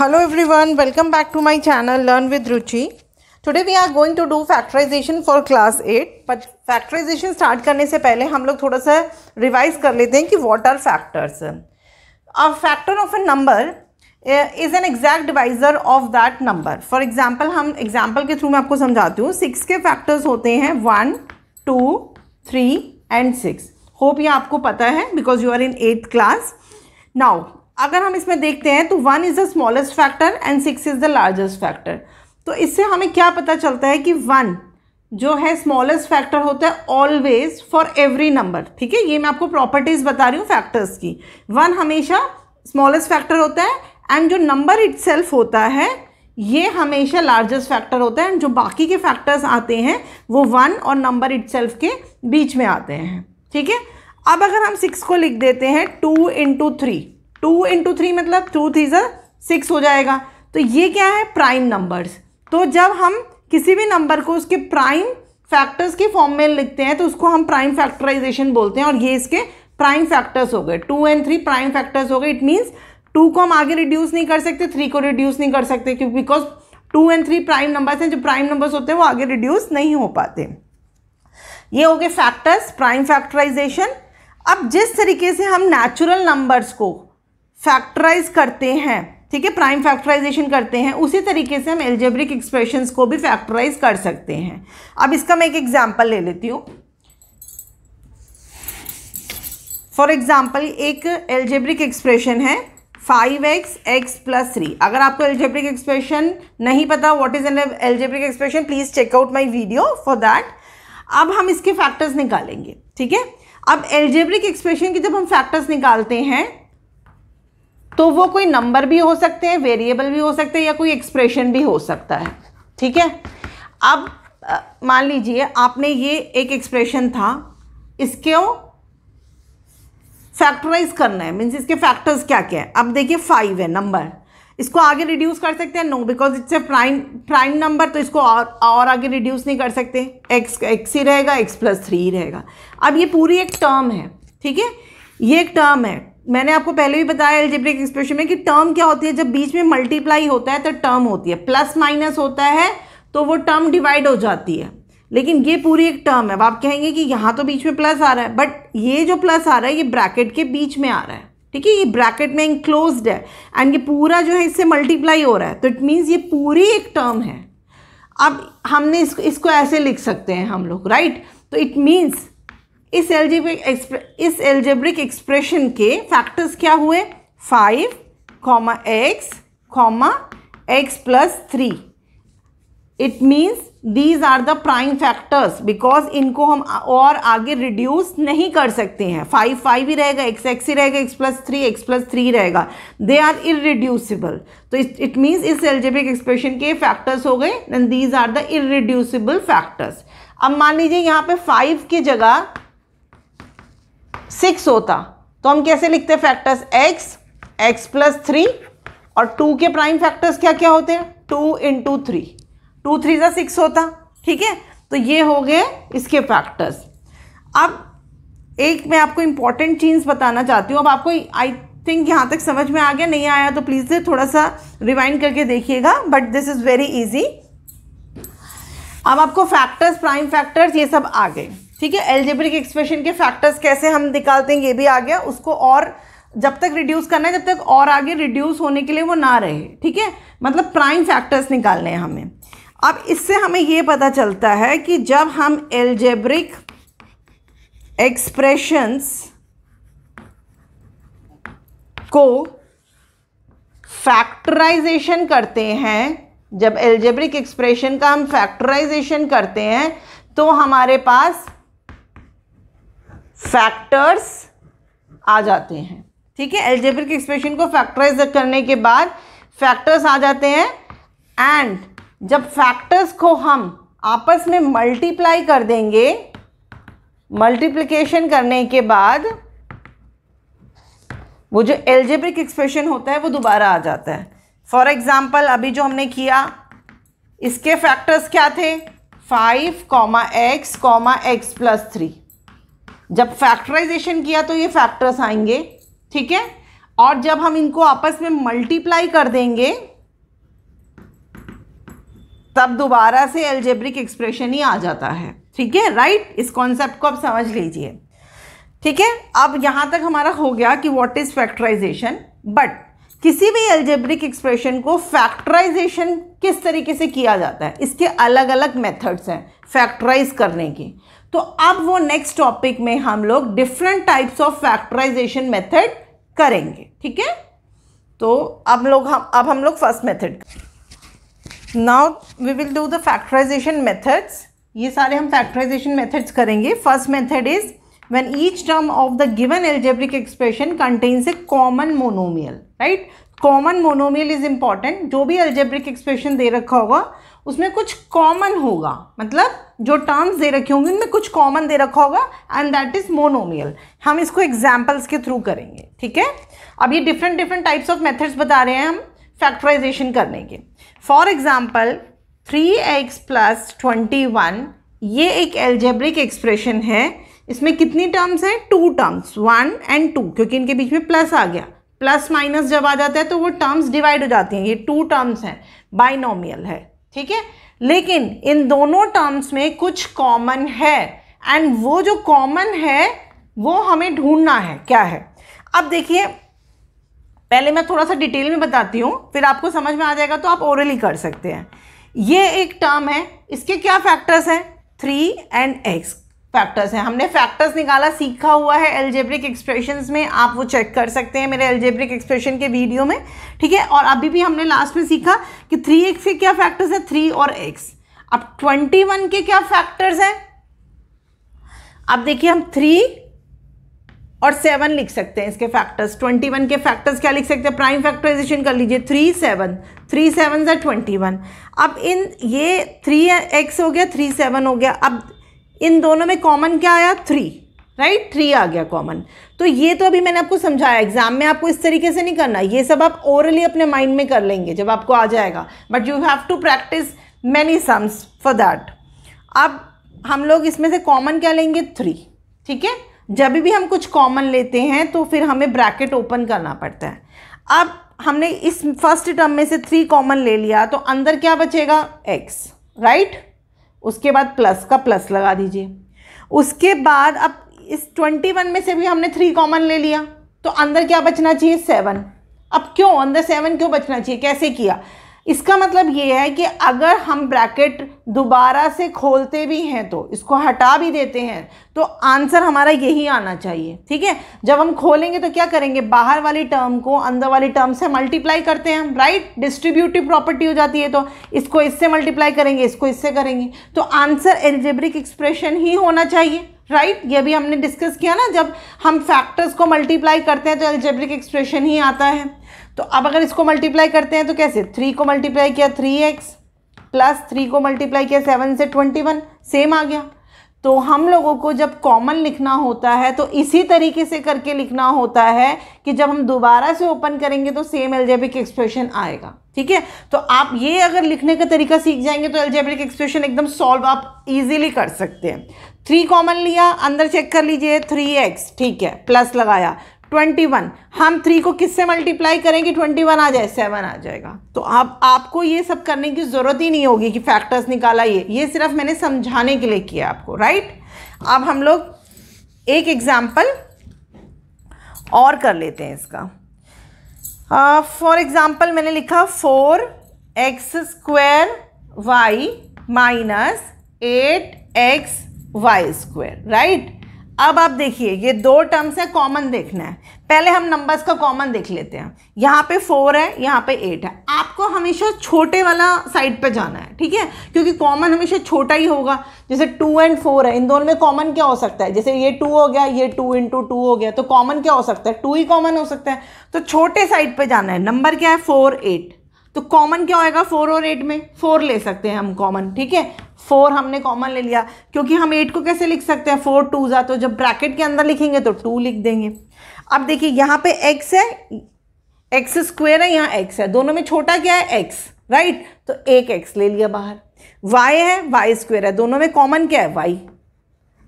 Hello everyone welcome back to my channel learn with Ruchi today we are going to do factorization for class eight but factorization start करने से पहले हम लोग थोड़ा सा revise कर लेते हैं कि what are factors a factor of a number is an exact divisor of that number for example हम एग्जाम्पल के थ्रू मैं आपको समझाती हूँ सिक्स के फैक्टर्स होते हैं one two three and six hope ये आपको पता है because you are in eighth class now अगर हम इसमें देखते हैं तो one is the smallest factor and six is the largest factor तो इससे हमें क्या पता चलता है कि वन जो है स्मॉलेस्ट फैक्टर होता है ऑलवेज फॉर एवरी नंबर ठीक है ये मैं आपको प्रॉपर्टीज़ बता रही हूँ फैक्टर्स की वन हमेशा स्मॉलेस्ट फैक्टर होता है एंड जो नंबर इट होता है ये हमेशा लार्जेस्ट फैक्टर होता है एंड जो बाकी के फैक्टर्स आते हैं वो वन और नंबर इट के बीच में आते हैं ठीक है अब अगर हम सिक्स को लिख देते हैं two into three two into three मतलब टू थ्री सिक्स हो जाएगा तो ये क्या है प्राइम नंबर्स तो जब हम किसी भी नंबर को उसके प्राइम फैक्टर्स के फॉर्म में लिखते हैं तो उसको हम प्राइम फैक्टराइजेशन बोलते हैं और ये इसके प्राइम फैक्टर्स हो गए two and three prime factors हो गए इट मीन्स टू को हम आगे रिड्यूस नहीं कर सकते थ्री को रिड्यूस नहीं कर सकते क्योंकि because two and three prime numbers हैं जो प्राइम नंबर्स होते हैं वो आगे रिड्यूस नहीं हो पाते ये हो गए फैक्टर्स प्राइम फैक्टराइजेशन अब जिस तरीके से हम नेचुरल नंबर्स को फैक्टराइज करते हैं ठीक है प्राइम फैक्टराइजेशन करते हैं उसी तरीके से हम एल्जेब्रिक एक्सप्रेशंस को भी फैक्टराइज कर सकते हैं अब इसका मैं एक एग्जांपल ले लेती हूँ फॉर एग्जांपल एक एल्जेब्रिक एक्सप्रेशन है five x x plus three अगर आपको एल्जेब्रिक एक्सप्रेशन नहीं पता what is an algebraic expression please check out my video for that अब हम इसके फैक्टर्स निकालेंगे ठीक है अब एल्जेब्रिक एक्सप्रेशन की जब हम फैक्टर्स निकालते हैं तो वो कोई नंबर भी हो सकते हैं वेरिएबल भी हो सकते हैं या कोई एक्सप्रेशन भी हो सकता है ठीक है अब मान लीजिए आपने ये एक एक्सप्रेशन था इसको फैक्टराइज करना है मीन्स इसके फैक्टर्स क्या क्या है अब देखिए फाइव है नंबर इसको आगे रिड्यूस कर सकते हैं no because it's a prime prime number तो इसको और और आगे रिड्यूस नहीं कर सकते एक्स एक्स ही रहेगा एक्स प्लस थ्री ही रहेगा अब ये पूरी एक टर्म है ठीक है ये एक टर्म है मैंने आपको पहले भी बताया एल्जेब्रिक एक्सप्रेशन में कि टर्म क्या होती है जब बीच में मल्टीप्लाई होता है तो टर्म होती है प्लस माइनस होता है तो वो टर्म डिवाइड हो जाती है लेकिन ये पूरी एक टर्म है अब आप कहेंगे कि यहाँ तो बीच में प्लस आ रहा है बट ये जो प्लस आ रहा है ये ब्रैकेट के बीच में आ रहा है ठीक है ये ब्रैकेट में इंक्लोज है एंड ये पूरा जो है इससे मल्टीप्लाई हो रहा है तो इट मीन्स ये पूरी एक टर्म है अब हमने इसको इसको ऐसे लिख सकते हैं हम लोग राइट तो इट मीन्स इस एल्जेब्रिक इस एल्जेब्रिक एक्सप्रेशन के फैक्टर्स क्या हुए five comma x comma x plus three it means these are the prime factors because इनको हम और आगे रिड्यूस नहीं कर सकते हैं फाइव फाइव ही रहेगा एक्स एक्स ही रहेगा x plus three x plus three रहेगा दे आर इरिड्यूसिबल तो इट मीन्स इस एल्जेब्रिक एक्सप्रेशन के फैक्टर्स हो गए these are the irreducible factors अब मान लीजिए यहाँ पे फाइव की जगह सिक्स होता तो हम कैसे लिखते factors x x plus three और टू के प्राइम फैक्टर्स क्या क्या होते हैं two into three two three सा सिक्स होता ठीक है तो ये हो गए इसके फैक्टर्स अब एक मैं आपको इंपॉर्टेंट चीज़ बताना चाहती हूँ अब आपको आई थिंक यहाँ तक समझ में आ गया नहीं आया तो प्लीज़ थोड़ा सा रिवाइंड करके देखिएगा but this is very easy अब आपको फैक्टर्स प्राइम फैक्टर्स ये सब आ गए ठीक है एलजेब्रिक एक्सप्रेशन के फैक्टर्स कैसे हम निकालते हैं ये भी आ गया उसको और जब तक रिड्यूस करना है जब तक और आगे रिड्यूस होने के लिए वो ना रहे ठीक है मतलब प्राइम फैक्टर्स निकालने हैं हमें अब इससे हमें ये पता चलता है कि जब हम एल्जेब्रिक एक्सप्रेशंस को फैक्टराइजेशन करते हैं जब एल्जेब्रिक एक्सप्रेशन का हम फैक्टराइजेशन करते हैं तो हमारे पास फैक्टर्स आ जाते हैं ठीक है के एक्सप्रेशन को फैक्टराइज करने के बाद फैक्टर्स आ जाते हैं एंड जब फैक्टर्स को हम आपस में मल्टीप्लाई कर देंगे मल्टीप्लिकेशन करने के बाद वो जो एल्जेब्रिक एक्सप्रेशन होता है वो दोबारा आ जाता है फॉर एग्ज़ाम्पल अभी जो हमने किया इसके फैक्टर्स क्या थे five comma x comma x plus three जब फैक्टराइजेशन किया तो ये फैक्टर्स आएंगे ठीक है और जब हम इनको आपस में मल्टीप्लाई कर देंगे तब दोबारा से एल्जेब्रिक एक्सप्रेशन ही आ जाता है ठीक है राइट इस कॉन्सेप्ट को आप समझ लीजिए ठीक है अब यहाँ तक हमारा हो गया कि वॉट इज़ फैक्टराइजेशन बट किसी भी एल्जेब्रिक एक्सप्रेशन को फैक्टराइजेशन किस तरीके से किया जाता है इसके अलग अलग मेथड्स हैं फैक्टराइज करने की तो अब वो नेक्स्ट टॉपिक में हम लोग different types of factorization method करेंगे ठीक है तो अब लोग हम अब हम लोग first method now we will do the factorization methods ये सारे हम फैक्टराइजेशन मेथड्स करेंगे first method is when each term of the given algebraic expression contains a common monomial right common monomial is important जो भी algebraic expression दे रखा होगा उसमें कुछ कॉमन होगा मतलब जो टर्म्स दे रखे होंगे उनमें कुछ कॉमन दे रखा होगा एंड दैट इज़ मोनोमियल हम इसको एग्जाम्पल्स के थ्रू करेंगे ठीक है अब ये different different types of methods बता रहे हैं हम फैक्टराइजेशन करने के for example three x plus twenty one ये एक एल्जेब्रिक एक्सप्रेशन है इसमें कितनी टर्म्स हैं two terms one and two क्योंकि इनके बीच में प्लस आ गया प्लस माइनस जब आ जाता है तो वो टर्म्स डिवाइड हो जाती हैं ये टू टर्म्स हैं बाइनोमियल है ठीक है लेकिन इन दोनों टर्म्स में कुछ कॉमन है एंड वो जो कॉमन है वो हमें ढूंढना है क्या है अब देखिए पहले मैं थोड़ा सा डिटेल में बताती हूँ फिर आपको समझ में आ जाएगा तो आप ओरली कर सकते हैं ये एक टर्म है इसके क्या फैक्टर्स हैं थ्री एंड एक्स फैक्टर्स हैं हमने फैक्टर्स निकाला सीखा हुआ है एलजेब्रिक एक्सप्रेशंस में आप वो चेक कर सकते हैं मेरे एलजेब्रिक एक्सप्रेशन के वीडियो में ठीक है और अभी भी हमने लास्ट में सीखा कि थ्री एक्स के क्या फैक्टर्स हैं थ्री और एक्स अब ट्वेंटी वन के क्या फैक्टर्स हैं अब देखिए हम थ्री और सेवन लिख सकते हैं इसके फैक्टर्स ट्वेंटी वन के फैक्टर्स क्या लिख सकते हैं प्राइम फैक्टराइजेशन कर लीजिए थ्री सेवन थ्री सेवन से ट्वेंटी वन अब इन ये थ्री एक्स हो गया थ्री सेवन हो गया अब इन दोनों में कॉमन क्या आया थ्री राइट थ्री आ गया कॉमन तो ये तो अभी मैंने आपको समझाया एग्जाम में आपको इस तरीके से नहीं करना ये सब आप ओरली अपने माइंड में कर लेंगे जब आपको आ जाएगा but you have to practice many sums for that अब हम लोग इसमें से कॉमन क्या लेंगे थ्री ठीक है जब भी हम कुछ कॉमन लेते हैं तो फिर हमें ब्रैकेट ओपन करना पड़ता है अब हमने इस फर्स्ट टर्म में से थ्री कॉमन ले लिया तो अंदर क्या बचेगा एक्स राइट उसके बाद प्लस का प्लस लगा दीजिए उसके बाद अब इस ट्वेंटी वन में से भी हमने थ्री कॉमन ले लिया तो अंदर क्या बचना चाहिए सेवन अब क्यों अंदर सेवन क्यों बचना चाहिए कैसे किया इसका मतलब ये है कि अगर हम ब्रैकेट दोबारा से खोलते भी हैं तो इसको हटा भी देते हैं तो आंसर हमारा यही आना चाहिए ठीक है जब हम खोलेंगे तो क्या करेंगे बाहर वाली टर्म को अंदर वाली टर्म से मल्टीप्लाई करते हैं हम राइट डिस्ट्रीब्यूटिव प्रॉपर्टी हो जाती है तो इसको इससे मल्टीप्लाई करेंगे इसको इससे करेंगे तो आंसर एलिजेब्रिक एक्सप्रेशन ही होना चाहिए राइट right? ये भी हमने डिस्कस किया ना जब हम फैक्टर्स को मल्टीप्लाई करते हैं तो एलिजेब्रिक एक्सप्रेशन ही आता है तो अब अगर इसको मल्टीप्लाई करते हैं तो कैसे थ्री को मल्टीप्लाई किया थ्री एक्स प्लस थ्री को मल्टीप्लाई किया सेवन से ट्वेंटी वन सेम आ गया तो हम लोगों को जब कॉमन लिखना होता है तो इसी तरीके से करके लिखना होता है कि जब हम दोबारा से ओपन करेंगे तो सेम एल्जेब्रिक एक्सप्रेशन आएगा ठीक है तो आप ये अगर लिखने का तरीका सीख जाएंगे तो एल्जेब्रिक एक्सप्रेशन एकदम सॉल्व आप इजीली कर सकते हैं थ्री कॉमन लिया अंदर चेक कर लीजिए थ्री एक्स ठीक है प्लस लगाया ट्वेंटी वन हम थ्री को किससे मल्टीप्लाई करेंगे ट्वेंटी वन आ जाए सेवन आ जाएगा तो आप आपको ये सब करने की ज़रूरत ही नहीं होगी कि फैक्टर्स निकाला ये ये सिर्फ मैंने समझाने के लिए किया आपको राइट अब हम लोग एक एग्ज़ाम्पल और कर लेते हैं इसका फॉर uh, एग्ज़ाम्पल मैंने लिखा four x square y minus eight x y square right अब आप देखिए ये दो टर्म्स हैं कॉमन देखना है पहले हम नंबर्स का कॉमन देख लेते हैं यहाँ पे फोर है यहाँ पे एट है आपको हमेशा छोटे वाला साइड पे जाना है ठीक है क्योंकि कॉमन हमेशा छोटा ही होगा जैसे टू एंड फोर है इन दोनों में कॉमन क्या हो सकता है जैसे ये टू हो गया ये टू इंटू टू हो गया तो कॉमन क्या हो सकता है टू ही कॉमन हो सकता है तो छोटे साइड पर जाना है नंबर क्या है फोर एट तो कॉमन क्या होएगा फोर और एट में फोर ले सकते हैं हम कॉमन ठीक है फोर हमने कॉमन ले लिया क्योंकि हम एट को कैसे लिख सकते हैं फोर टू ज़ा तो जब ब्रैकेट के अंदर लिखेंगे तो टू लिख देंगे अब देखिए यहाँ पे एक्स है एक्स स्क्वेयर है यहाँ एक्स है दोनों में छोटा क्या है एक्स राइट तो एक एक्स ले लिया बाहर वाई है वाई स्क्वेयर है दोनों में कॉमन क्या है वाई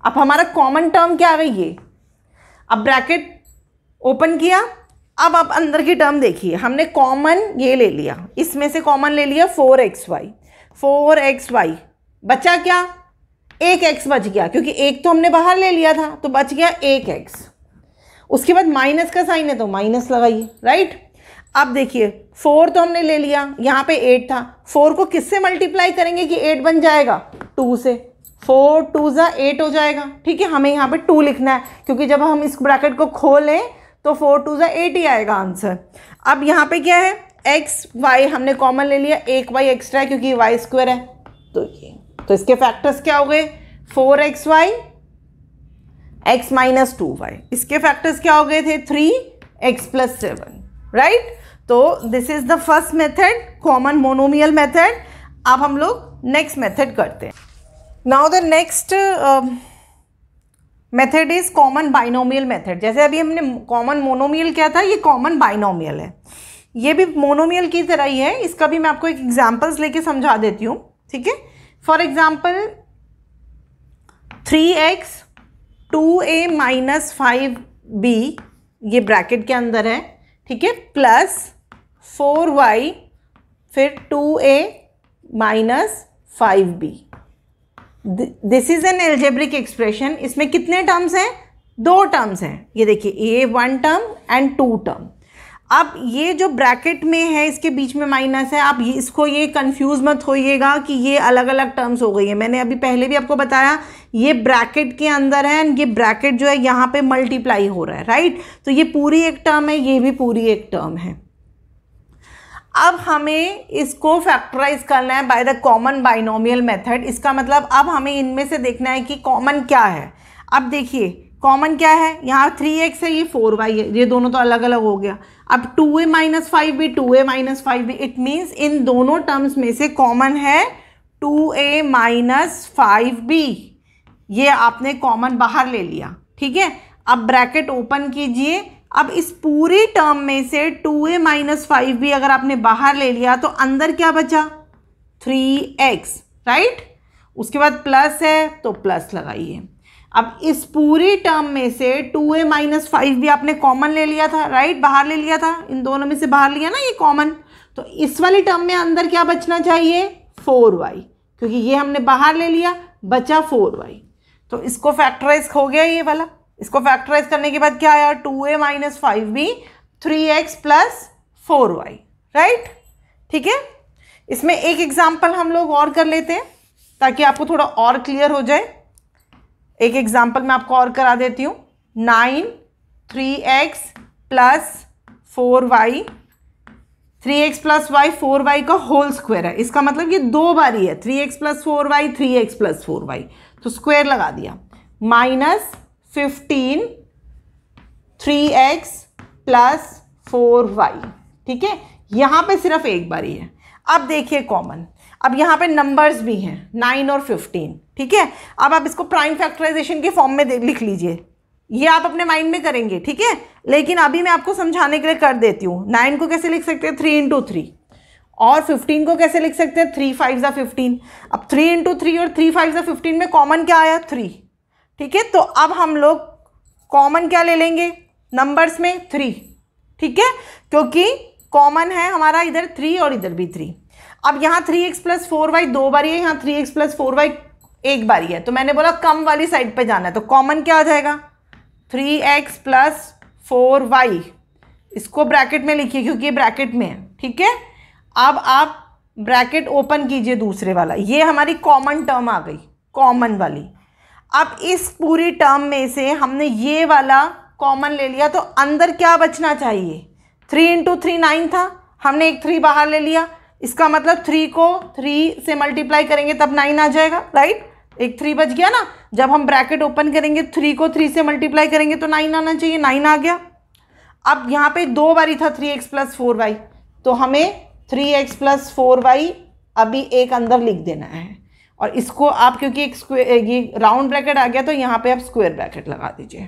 अब हमारा कॉमन टर्म क्या है ये अब ब्रैकेट ओपन किया अब आप अंदर की टर्म देखिए हमने कॉमन ये ले लिया इसमें से कॉमन ले लिया four x y four x y बचा क्या एक एक्स बच गया क्योंकि एक तो हमने बाहर ले लिया था तो बच गया एक एक्स उसके बाद माइनस का साइन है तो माइनस लगाइए राइट अब देखिए फोर तो हमने ले लिया यहाँ पे एट था फोर को किससे मल्टीप्लाई करेंगे कि एट बन जाएगा टू से फोर टू ज़ा एट हो जाएगा ठीक है हमें यहाँ पे टू लिखना है क्योंकि जब हम इस ब्रैकेट को खोलें तो फोर टू ज़ा एट ही आएगा आंसर अब यहाँ पे क्या है एक्स वाई हमने कॉमन ले लिया एक वाई एक्स्ट्रा है क्योंकि वाई स्क्वायर है तो ये तो इसके फैक्टर्स क्या हो गए four x y x minus two y इसके फैक्टर्स क्या हो गए थे three x plus seven right तो this is the first method common monomial method अब हम लोग नेक्स्ट मेथड करते हैं now the next method is common binomial method जैसे अभी हमने कॉमन मोनोमियल क्या था ये कॉमन बाइनोमियल है ये भी मोनोमियल की तरह ही है इसका भी मैं आपको एक एग्जाम्पल्स लेके समझा देती हूँ ठीक है for example three x two a minus five b ये ब्रैकेट के अंदर है ठीक है प्लस फोर वाई फिर two a minus five b this is an algebraic expression इसमें कितने टर्म्स हैं दो टर्म्स हैं ये देखिए ये one term and two term अब ये जो ब्रैकेट में है इसके बीच में माइनस है आप इसको ये कंफ्यूज मत होइएगा कि ये अलग अलग टर्म्स हो गई है मैंने अभी पहले भी आपको बताया ये ब्रैकेट के अंदर है एंड ये ब्रैकेट जो है यहाँ पे मल्टीप्लाई हो रहा है राइट तो ये पूरी एक टर्म है ये भी पूरी एक टर्म है अब हमें इसको फैक्टराइज करना है by the common binomial method इसका मतलब अब हमें इनमें से देखना है कि कॉमन क्या है अब देखिए कॉमन क्या है यहाँ थ्री एक्स है ये फोर वाई है ये दोनों तो अलग अलग हो गया अब टू ए माइनस फाइव भी टू ए माइनस फाइव भी इट मीन्स इन दोनों टर्म्स में से कॉमन है two a minus five b ये आपने कॉमन बाहर ले लिया ठीक है अब ब्रैकेट ओपन कीजिए अब इस पूरे टर्म में से टू ए माइनस फाइव भी अगर आपने बाहर ले लिया तो अंदर क्या बचा थ्री एक्स राइट उसके बाद प्लस है तो प्लस लगाइए अब इस पूरे टर्म में से टू ए माइनस फाइव भी आपने कॉमन ले लिया था राइट बाहर ले लिया था इन दोनों में से बाहर लिया ना ये कॉमन तो इस वाली टर्म में अंदर क्या बचना चाहिए फोर वाई क्योंकि ये हमने बाहर ले लिया बचा फोर वाई तो इसको फैक्टराइज हो गया ये वाला इसको फैक्टराइज करने के बाद क्या आया two a minus five b three x plus four y right ठीक है इसमें एक एग्जाम्पल हम लोग और कर लेते हैं ताकि आपको थोड़ा और क्लियर हो जाए एक एग्जाम्पल मैं आपको और करा देती हूँ nine three x plus four y three x plus y four y का होल स्क्वायर है इसका मतलब ये दो बार ही है three x plus four y three x plus four y तो स्क्वायर लगा दिया minus fifteen three x plus four y ठीक है यहाँ पे सिर्फ एक बार ही है अब देखिए कॉमन अब यहाँ पे नंबर्स भी हैं नाइन और फिफ्टीन ठीक है अब आप इसको प्राइम फैक्टराइजेशन के फॉर्म में लिख लीजिए ये आप अपने माइंड में करेंगे ठीक है लेकिन अभी मैं आपको समझाने के लिए कर देती हूँ नाइन को कैसे लिख सकते हैं थ्री इंटू थ्री और फिफ्टीन को कैसे लिख सकते हैं थ्री फाइव ज़ा फिफ्टीन अब थ्री इंटू थ्री और थ्री फाइव ज़ा फिफ्टीन में कॉमन क्या आया थ्री ठीक है तो अब हम लोग कॉमन क्या ले लेंगे नंबर्स में थ्री ठीक है क्योंकि कॉमन है हमारा इधर थ्री और इधर भी थ्री अब यहाँ three x plus four y दो बारी है यहाँ three x plus four y एक बारी है तो मैंने बोला कम वाली साइड पे जाना है तो कॉमन क्या आ जाएगा three x plus four y इसको ब्रैकेट में लिखिए क्योंकि ये ब्रैकेट में है ठीक है अब आप ब्रैकेट ओपन कीजिए दूसरे वाला ये हमारी कॉमन टर्म आ गई कॉमन वाली अब इस पूरी टर्म में से हमने ये वाला कॉमन ले लिया तो अंदर क्या बचना चाहिए थ्री इंटू थ्री नाइन था हमने एक थ्री बाहर ले लिया इसका मतलब थ्री को थ्री से मल्टीप्लाई करेंगे तब नाइन आ जाएगा राइट एक थ्री बच गया ना जब हम ब्रैकेट ओपन करेंगे थ्री को थ्री से मल्टीप्लाई करेंगे तो नाइन आना चाहिए नाइन आ गया अब यहाँ पे दो बारी था three x plus four y तो हमें three x plus four y अभी एक अंदर लिख देना है और इसको आप क्योंकि एक स्क्वेयर ये राउंड ब्रैकेट आ गया तो यहाँ पे आप स्क्वायर ब्रैकेट लगा दीजिए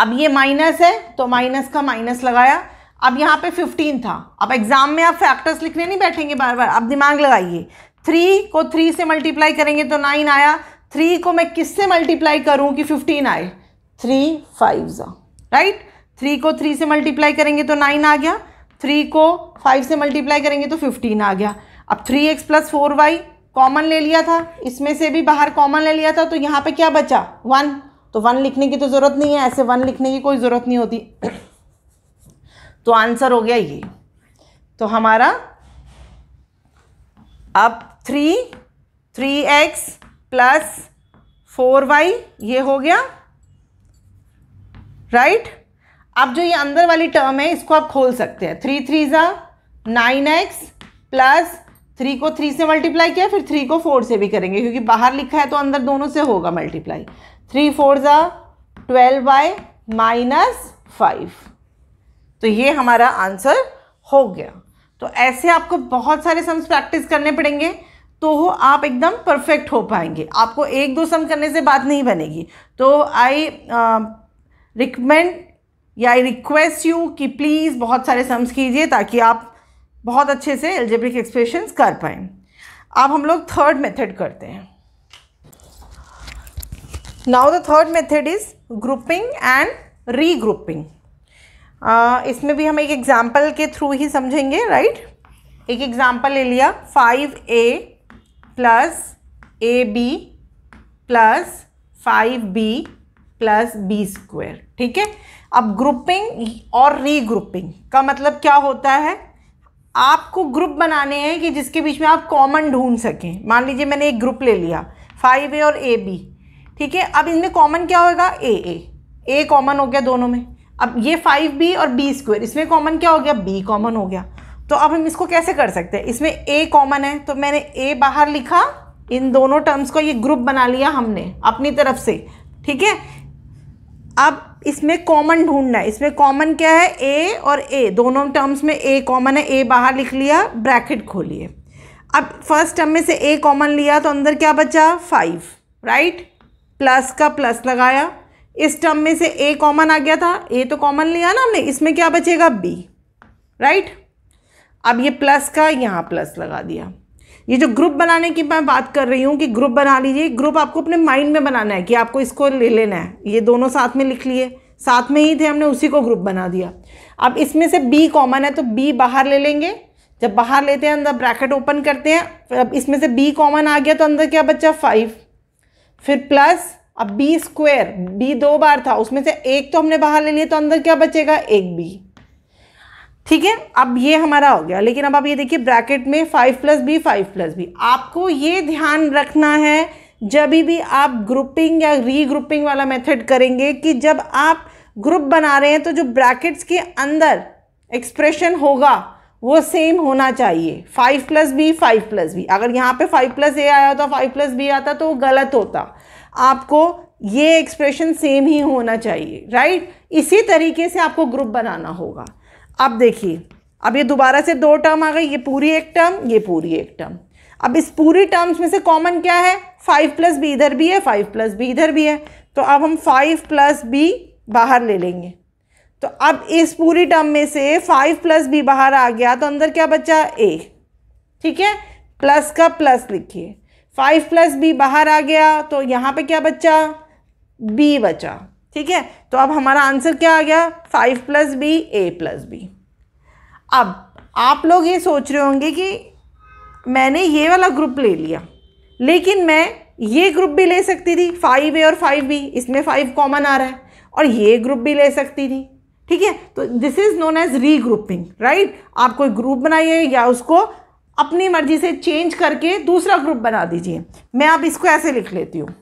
अब ये माइनस है तो माइनस का माइनस लगाया अब यहाँ पे 15 था अब एग्ज़ाम में आप फैक्टर्स लिखने नहीं बैठेंगे बार बार आप दिमाग लगाइए थ्री को थ्री से मल्टीप्लाई करेंगे तो नाइन आया थ्री को मैं किससे मल्टीप्लाई करूँ कि फिफ्टीन आए थ्री फाइव राइट थ्री को थ्री से मल्टीप्लाई करेंगे तो नाइन आ गया थ्री को फाइव से मल्टीप्लाई करेंगे तो फिफ्टीन आ गया अब three x plus four y common ले लिया था इसमें से भी बाहर कॉमन ले लिया था तो यहाँ पे क्या बचा वन तो वन लिखने की तो ज़रूरत नहीं है ऐसे वन लिखने की कोई ज़रूरत नहीं होती तो आंसर हो गया ये तो हमारा अब three three x plus four y ये हो गया राइट अब जो ये अंदर वाली टर्म है इसको आप खोल सकते हैं थ्री थ्री ज़ा नाइन एक्स प्लस थ्री को थ्री से मल्टीप्लाई किया फिर थ्री को फोर से भी करेंगे क्योंकि बाहर लिखा है तो अंदर दोनों से होगा मल्टीप्लाई थ्री फोर ज़ा ट्वेल्व बाय माइनस फाइव तो ये हमारा आंसर हो गया तो ऐसे आपको बहुत सारे सम्स प्रैक्टिस करने पड़ेंगे तो आप एकदम परफेक्ट हो पाएंगे आपको एक दो सम करने से बात नहीं बनेगी तो आई रिकमेंड uh, या आई रिक्वेस्ट यू कि प्लीज़ बहुत सारे सम्स कीजिए ताकि आप बहुत अच्छे से एल्जेब्रिक एक्सप्रेशन कर पाएँ अब हम लोग थर्ड मेथड करते हैं now the third method is grouping and regrouping इसमें भी हम एक एग्जाम्पल के थ्रू ही समझेंगे राइट right? एक एग्जाम्पल ले लिया five a plus a b plus five b plus b square ठीक है अब ग्रुपिंग और रीग्रुपिंग का मतलब क्या होता है आपको ग्रुप बनाने हैं कि जिसके बीच में आप कॉमन ढूंढ सकें मान लीजिए मैंने एक ग्रुप ले लिया फाइव ए और ए बी ठीक है अब इनमें कॉमन क्या होगा ए ए ए कॉमन हो गया दोनों में अब ये फाइव बी और बी स्क्वेयर इसमें कॉमन क्या हो गया बी कॉमन हो गया तो अब हम इसको कैसे कर सकते हैं इसमें ए कॉमन है तो मैंने ए बाहर लिखा इन दोनों टर्म्स को ये ग्रुप बना लिया हमने अपनी तरफ से ठीक है अब इसमें कॉमन ढूंढना है इसमें कॉमन क्या है ए और ए दोनों टर्म्स में ए कॉमन है ए बाहर लिख लिया ब्रैकेट खोलिए अब फर्स्ट टर्म में से ए कॉमन लिया तो अंदर क्या बचा फाइव राइट प्लस का प्लस लगाया इस टर्म में से ए कॉमन आ गया था ए तो कॉमन लिया ना हमने इसमें क्या बचेगा बी राइट अब ये प्लस का यहाँ प्लस लगा दिया ये जो ग्रुप बनाने की मैं बात कर रही हूँ कि ग्रुप बना लीजिए ग्रुप आपको अपने माइंड में बनाना है कि आपको इसको ले लेना है ये दोनों साथ में लिख लिए साथ में ही थे हमने उसी को ग्रुप बना दिया अब इसमें से बी कॉमन है तो बी बाहर ले लेंगे जब बाहर लेते हैं अंदर ब्रैकेट ओपन करते हैं अब इसमें से बी कॉमन आ गया तो अंदर क्या बच्चा फाइव फिर प्लस अब बी स्क्वेयर बी दो बार था उसमें से एक तो हमने बाहर ले लिया तो अंदर क्या बचेगा एक बी ठीक है अब ये हमारा हो गया लेकिन अब आप ये देखिए ब्रैकेट में five plus b five plus b आपको ये ध्यान रखना है जब भी आप ग्रुपिंग या रीग्रुपिंग वाला मेथड करेंगे कि जब आप ग्रुप बना रहे हैं तो जो ब्रैकेट्स के अंदर एक्सप्रेशन होगा वो सेम होना चाहिए five plus b five plus b अगर यहाँ पे फाइव प्लस ए आया होता फाइव प्लस बी आता तो वो गलत होता आपको ये एक्सप्रेशन सेम ही होना चाहिए राइट इसी तरीके से आपको ग्रुप बनाना होगा अब देखिए अब ये दोबारा से दो टर्म आ गई ये पूरी एक टर्म ये पूरी एक टर्म अब इस पूरी टर्म्स में से कॉमन क्या है फाइव प्लस बी इधर भी है फाइव प्लस बी इधर भी है तो अब हम फाइव प्लस बी बाहर ले लेंगे तो अब इस पूरी टर्म में से फाइव प्लस बी बाहर आ गया तो अंदर क्या बचा ए ठीक है प्लस का प्लस लिखिए फाइव प्लस बी बाहर आ गया तो यहाँ पे क्या बचा बी बचा ठीक है तो अब हमारा आंसर क्या आ गया five plus b a plus b अब आप लोग ये सोच रहे होंगे कि मैंने ये वाला ग्रुप ले लिया लेकिन मैं ये ग्रुप भी ले सकती थी फाइव ए और फाइव बी इसमें फाइव कॉमन आ रहा है और ये ग्रुप भी ले सकती थी ठीक है तो this is known as regrouping right आप कोई ग्रुप बनाइए या उसको अपनी मर्जी से चेंज करके दूसरा ग्रुप बना दीजिए मैं आप इसको ऐसे लिख लेती हूँ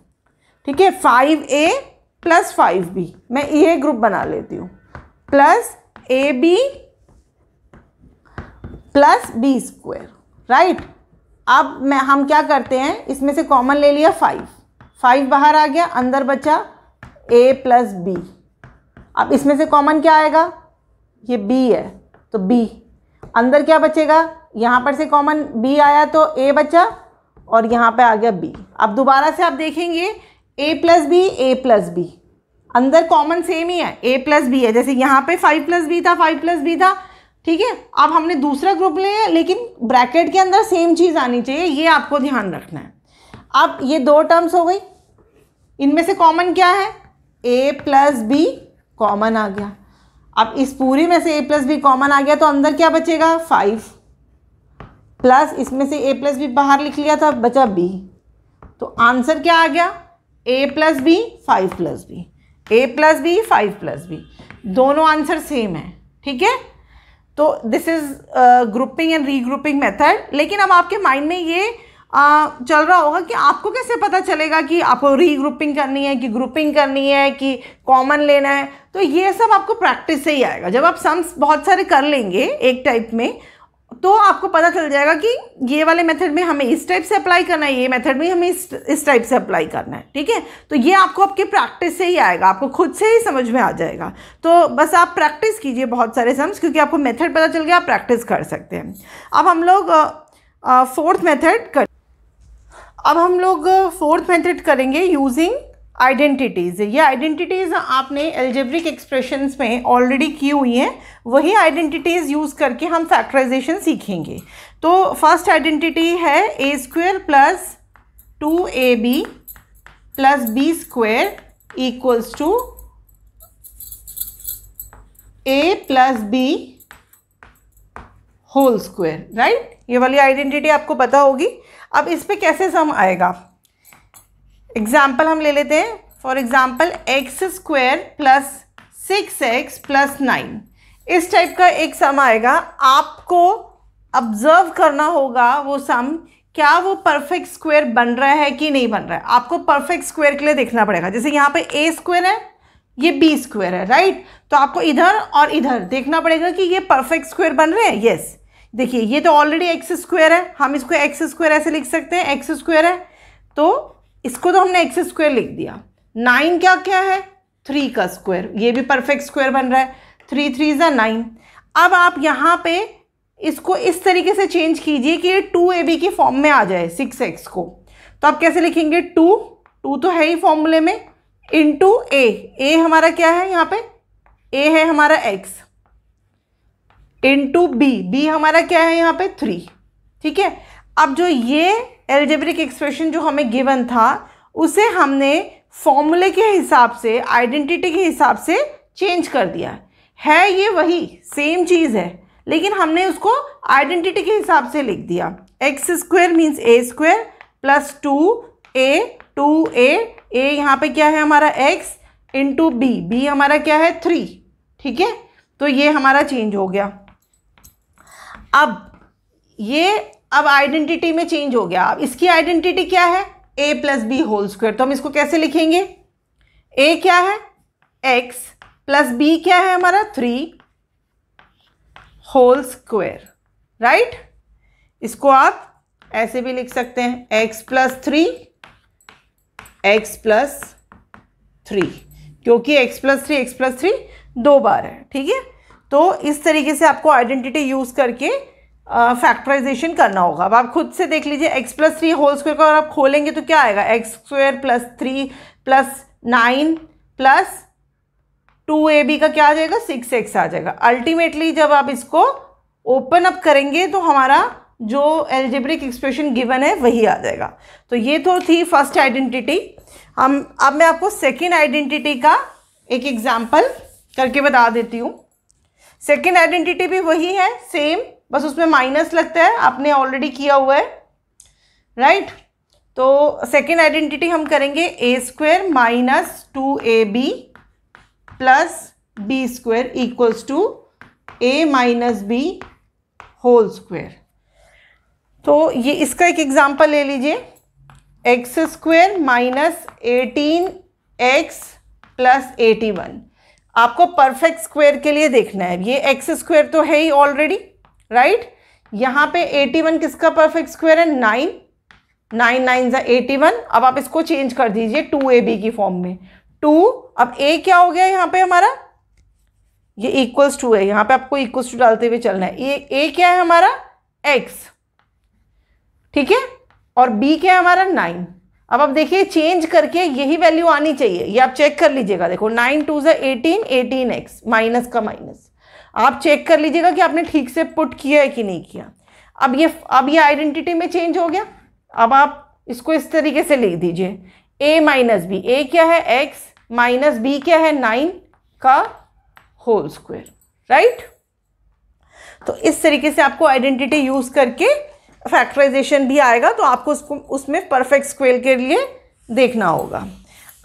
ठीक है five a plus five b मैं ये ग्रुप बना लेती हूँ plus a b plus b square right अब मैं हम क्या करते हैं इसमें से कॉमन ले लिया फाइव फाइव बाहर आ गया अंदर बचा ए प्लस बी अब इसमें से कॉमन क्या आएगा ये बी है तो बी अंदर क्या बचेगा यहाँ पर से कॉमन बी आया तो ए बचा और यहाँ पे आ गया बी अब दोबारा से आप देखेंगे a plus b a plus b अंदर कॉमन सेम ही है ए प्लस बी है जैसे यहाँ पे फाइव प्लस बी था फाइव प्लस बी था ठीक है अब हमने दूसरा ग्रुप लिया लेकिन ब्रैकेट के अंदर सेम चीज़ आनी चाहिए ये आपको ध्यान रखना है अब ये दो टर्म्स हो गई इनमें से कॉमन क्या है ए प्लस बी कॉमन आ गया अब इस पूरी में से ए प्लस बी कॉमन आ गया तो अंदर क्या बचेगा फाइव प्लस इसमें से ए प्लस बी बाहर लिख लिया था बचा बी तो आंसर क्या आ गया a plus b five plus b a plus b five plus b दोनों आंसर सेम है ठीक है तो this is grouping and regrouping method लेकिन अब आपके माइंड में ये आ, uh, चल रहा होगा कि आपको कैसे पता चलेगा कि आपको रीग्रुपिंग करनी है कि ग्रुपिंग करनी है कि कॉमन लेना है तो ये सब आपको प्रैक्टिस से ही आएगा जब आप सम्स बहुत सारे कर लेंगे एक टाइप में तो आपको पता चल जाएगा कि ये वाले मेथड में हमें इस टाइप से अप्लाई करना है ये मेथड में हमें इस टाइप से अप्लाई करना है ठीक है तो ये आपको आपके प्रैक्टिस से ही आएगा आपको खुद से ही समझ में आ जाएगा तो बस आप प्रैक्टिस कीजिए बहुत सारे सम्स क्योंकि आपको मेथड पता चल गया आप प्रैक्टिस कर सकते हैं अब हम लोग फोर्थ मेथड कर अब हम लोग फोर्थ मेथड करेंगे यूजिंग आइडेंटिटीज़ ये आइडेंटिटीज़ आपने एल्जेब्रिक एक्सप्रेशंस में ऑलरेडी की हुई हैं वही आइडेंटिटीज़ यूज़ करके हम फैक्टराइजेशन सीखेंगे तो फर्स्ट आइडेंटिटी है a square plus two a b plus b square equals to a plus b whole square right ये वाली आइडेंटिटी आपको पता होगी अब इस पर कैसे सम आएगा एग्जाम्पल हम ले लेते हैं for example x square plus six x plus nine इस टाइप का एक सम आएगा आपको ऑब्जर्व करना होगा वो सम क्या वो परफेक्ट स्क्वेयर बन रहा है कि नहीं बन रहा है आपको परफेक्ट स्क्वेयर के लिए देखना पड़ेगा जैसे यहाँ पे ए स्क्वेयर है ये बी स्क्वेयर है राइट तो आपको इधर और इधर देखना पड़ेगा कि ये परफेक्ट स्क्वेयर बन रहे हैं येस देखिए ये तो ऑलरेडी एक्स स्क्वेयर है हम इसको एक्स स्क्वायर ऐसे लिख सकते हैं एक्स स्क्वेयर है तो इसको तो हमने एक्स स्क्वायर लिख दिया नाइन क्या क्या है थ्री का स्क्वायर ये भी परफेक्ट स्क्वायर बन रहा है थ्री थ्री ज़ा नाइन अब आप यहाँ पे इसको इस तरीके से चेंज कीजिए कि ये टू ए बी के फॉर्म में आ जाए सिक्स एक्स को तो आप कैसे लिखेंगे टू टू तो है ही फॉर्मूले में इन टू ए ए हमारा क्या है यहाँ पे ए है हमारा x in two b b हमारा क्या है यहाँ पे थ्री ठीक है अब जो ये एलजेब्रिक एक्सप्रेशन जो हमें गिवन था उसे हमने फॉर्मूले के हिसाब से आइडेंटिटी के हिसाब से चेंज कर दिया है ये वही सेम चीज़ है लेकिन हमने उसको आइडेंटिटी के हिसाब से लिख दिया x square means a square plus two a two a a यहाँ पे क्या है हमारा एक्स इंटू बी बी हमारा क्या है थ्री ठीक है तो ये हमारा चेंज हो गया अब ये अब आइडेंटिटी में चेंज हो गया अब इसकी आइडेंटिटी क्या है a plus b whole square तो हम इसको कैसे लिखेंगे ए क्या है एक्स प्लस बी क्या है हमारा थ्री होल स्क्वायर राइट इसको आप ऐसे भी लिख सकते हैं x plus three x plus three क्योंकि x plus three x plus three दो बार है ठीक है तो इस तरीके से आपको आइडेंटिटी यूज़ करके फैक्टराइजेशन करना होगा अब आप खुद से देख लीजिए x plus three whole square का अगर आप खोलेंगे तो क्या आएगा x square plus three plus nine plus two a b का क्या आ जाएगा सिक्स एक्स आ जाएगा अल्टीमेटली जब आप इसको ओपन अप करेंगे तो हमारा जो एल्जेब्रिक एक्सप्रेशन गिवन है वही आ जाएगा तो ये तो थी फर्स्ट आइडेंटिटी हम अब मैं आपको सेकेंड आइडेंटिटी का एक एग्जाम्पल करके बता देती हूँ सेकेंड आइडेंटिटी भी वही है सेम बस उसमें माइनस लगता है आपने ऑलरेडी किया हुआ है राइट तो सेकेंड आइडेंटिटी हम करेंगे a square minus two a b plus b square equals to a minus b whole square तो ये इसका एक एग्जांपल ले लीजिए x square minus eighteen x plus eighty one आपको परफेक्ट स्क्वायर के लिए देखना है ये एक्स स्क्वेयर तो है ही ऑलरेडी राइट यहां पे 81 किसका परफेक्ट स्क्वायर है nine nine nine eighty one अब आप इसको चेंज कर दीजिए टू ए बी की फॉर्म में टू अब ए क्या हो गया यहां पे हमारा ये इक्वल्स टू है यहां पे आपको इक्वल्स टू डालते हुए चलना है ये ए क्या है हमारा एक्स ठीक है और बी क्या है हमारा नाइन अब आप देखिए चेंज करके यही वैल्यू आनी चाहिए ये आप चेक कर लीजिएगा देखो नाइन टू जो एटीन एटीन एक्स माइनस का माइनस आप चेक कर लीजिएगा कि आपने ठीक से पुट किया है कि नहीं किया अब ये अब ये आइडेंटिटी में चेंज हो गया अब आप इसको इस तरीके से लिख दीजिए ए माइनस बी ए क्या है एक्स माइनस बी क्या है नाइन का होल स्क्वेयर राइट तो इस तरीके से आपको आइडेंटिटी यूज़ करके फैक्टराइजेशन भी आएगा तो आपको उसको उसमें परफेक्ट स्क्वेयर के लिए देखना होगा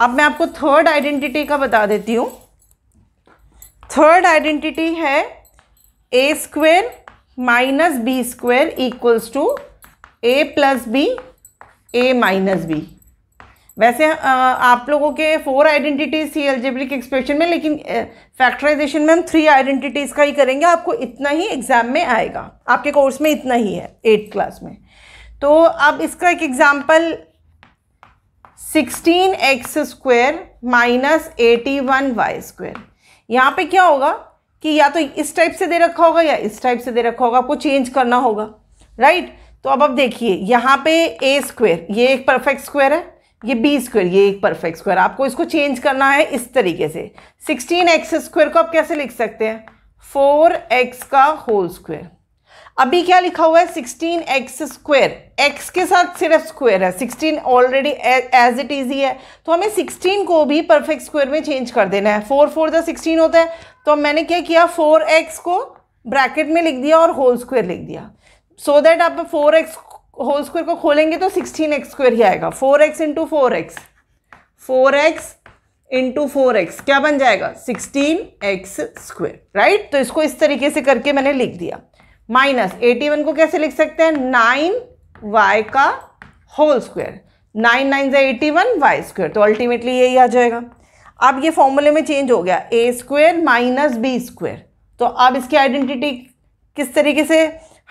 अब मैं आपको थर्ड आइडेंटिटी का बता देती हूँ थर्ड आइडेंटिटी है a square minus b square equals to a plus b a minus b वैसे आप लोगों के फोर आइडेंटिटीज़ थी एलजेब्रिक एक्सप्रेशन में लेकिन फैक्टराइजेशन में हम थ्री आइडेंटिटीज़ का ही करेंगे आपको इतना ही एग्ज़ाम में आएगा आपके कोर्स में इतना ही है एट्थ क्लास में तो अब इसका एक example sixteen x square minus eighty one y square यहाँ पे क्या होगा कि या तो इस टाइप से दे रखा होगा या इस टाइप से दे रखा होगा आपको चेंज करना होगा राइट तो अब आप देखिए यहाँ पे ए स्क्वेयर ये एक परफेक्ट स्क्वायर है ये बी स्क्वेयर ये एक परफेक्ट स्क्वायर आपको इसको चेंज करना है इस तरीके से सिक्सटीन एक्स स्क्वायर को आप कैसे लिख सकते हैं फोर एक्स का होल स्क्वायर अभी क्या लिखा हुआ है सिक्सटीन एक्स स्क्वेयर एक्स के साथ सिर्फ स्क्वेयर है sixteen already as it is ही है तो हमें सिक्सटीन को भी परफेक्ट स्क्वेयर में चेंज कर देना है फोर फोर द सिक्सटीन होता है तो मैंने क्या किया फोर एक्स को ब्रैकेट में लिख दिया और होल स्क्वेयर लिख दिया सो so दैट आप फोर एक्स होल स्क्वेयर को खोलेंगे तो सिक्सटीन एक्स स्क्वेयर ही आएगा four x into four x four x into four x क्या बन जाएगा सिक्सटीन एक्स स्क्वेयर राइट तो इसको इस तरीके से करके मैंने लिख दिया माइनस एटी वन को कैसे लिख सकते हैं नाइन वाई का होल स्क्वायर नाइन नाइन से एटी वन वाई स्क्वायर तो अल्टीमेटली यही आ जाएगा अब ये फॉर्मूले में चेंज हो गया a square minus b square तो अब इसकी आइडेंटिटी किस तरीके से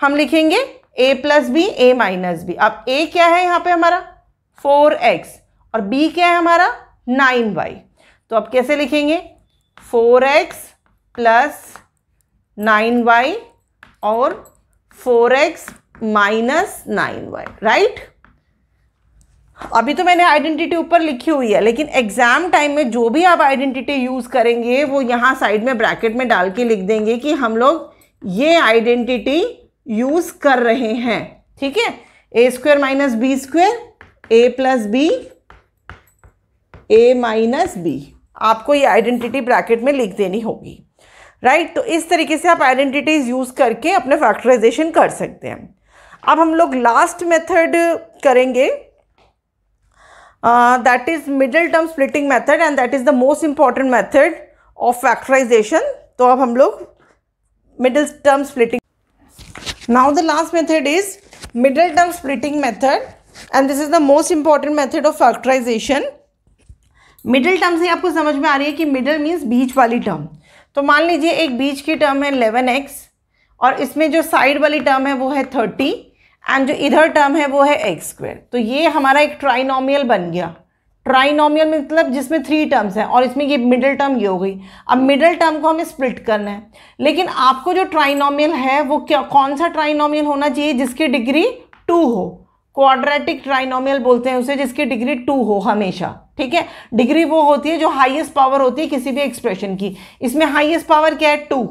हम लिखेंगे a plus b a minus b अब ए क्या है यहाँ पे हमारा फोर एक्स और बी क्या है हमारा नाइन वाई तो अब कैसे लिखेंगे four x plus nine y और four x minus nine y right अभी तो मैंने आइडेंटिटी ऊपर लिखी हुई है लेकिन एग्जाम टाइम में जो भी आप आइडेंटिटी यूज़ करेंगे वो यहाँ साइड में ब्रैकेट में डाल के लिख देंगे कि हम लोग ये आइडेंटिटी यूज़ कर रहे हैं ठीक है a square minus b square a plus b a minus b आपको ये आइडेंटिटी ब्रैकेट में लिख देनी होगी राइट तो इस तरीके से आप आइडेंटिटीज़ यूज़ करके अपने फैक्टराइजेशन कर सकते हैं अब हम लोग लास्ट मेथड करेंगे that is middle term splitting method and that is the most important method of factorisation तो अब हम लोग middle term splitting now the last method is middle term splitting method and this is the most important method of factorisation middle term से आपको समझ में आ रही है कि मिडिल मीन्स बीच वाली टर्म तो मान लीजिए एक बीच की टर्म है इलेवन एक्स और इसमें जो साइड वाली टर्म है वो है थर्टी एंड जो इधर टर्म है वो है एक्स स्क्वेयर तो ये हमारा एक ट्राइनोमियल बन गया ट्राइनोमियल मतलब जिसमें थ्री टर्म्स हैं और इसमें ये मिडिल टर्म ये हो गई अब मिडिल टर्म को हमें स्प्लिट करना है लेकिन आपको जो ट्राइनोमियल है वो क्या कौन सा ट्राइनोमियल होना चाहिए जिसकी डिग्री टू हो क्वाड्रेटिक ट्राइनोमियल बोलते हैं उसे जिसकी डिग्री टू हो हमेशा ठीक है डिग्री वो होती है जो हाईएस्ट पावर होती है किसी भी एक्सप्रेशन की इसमें हाईएस्ट पावर क्या है टू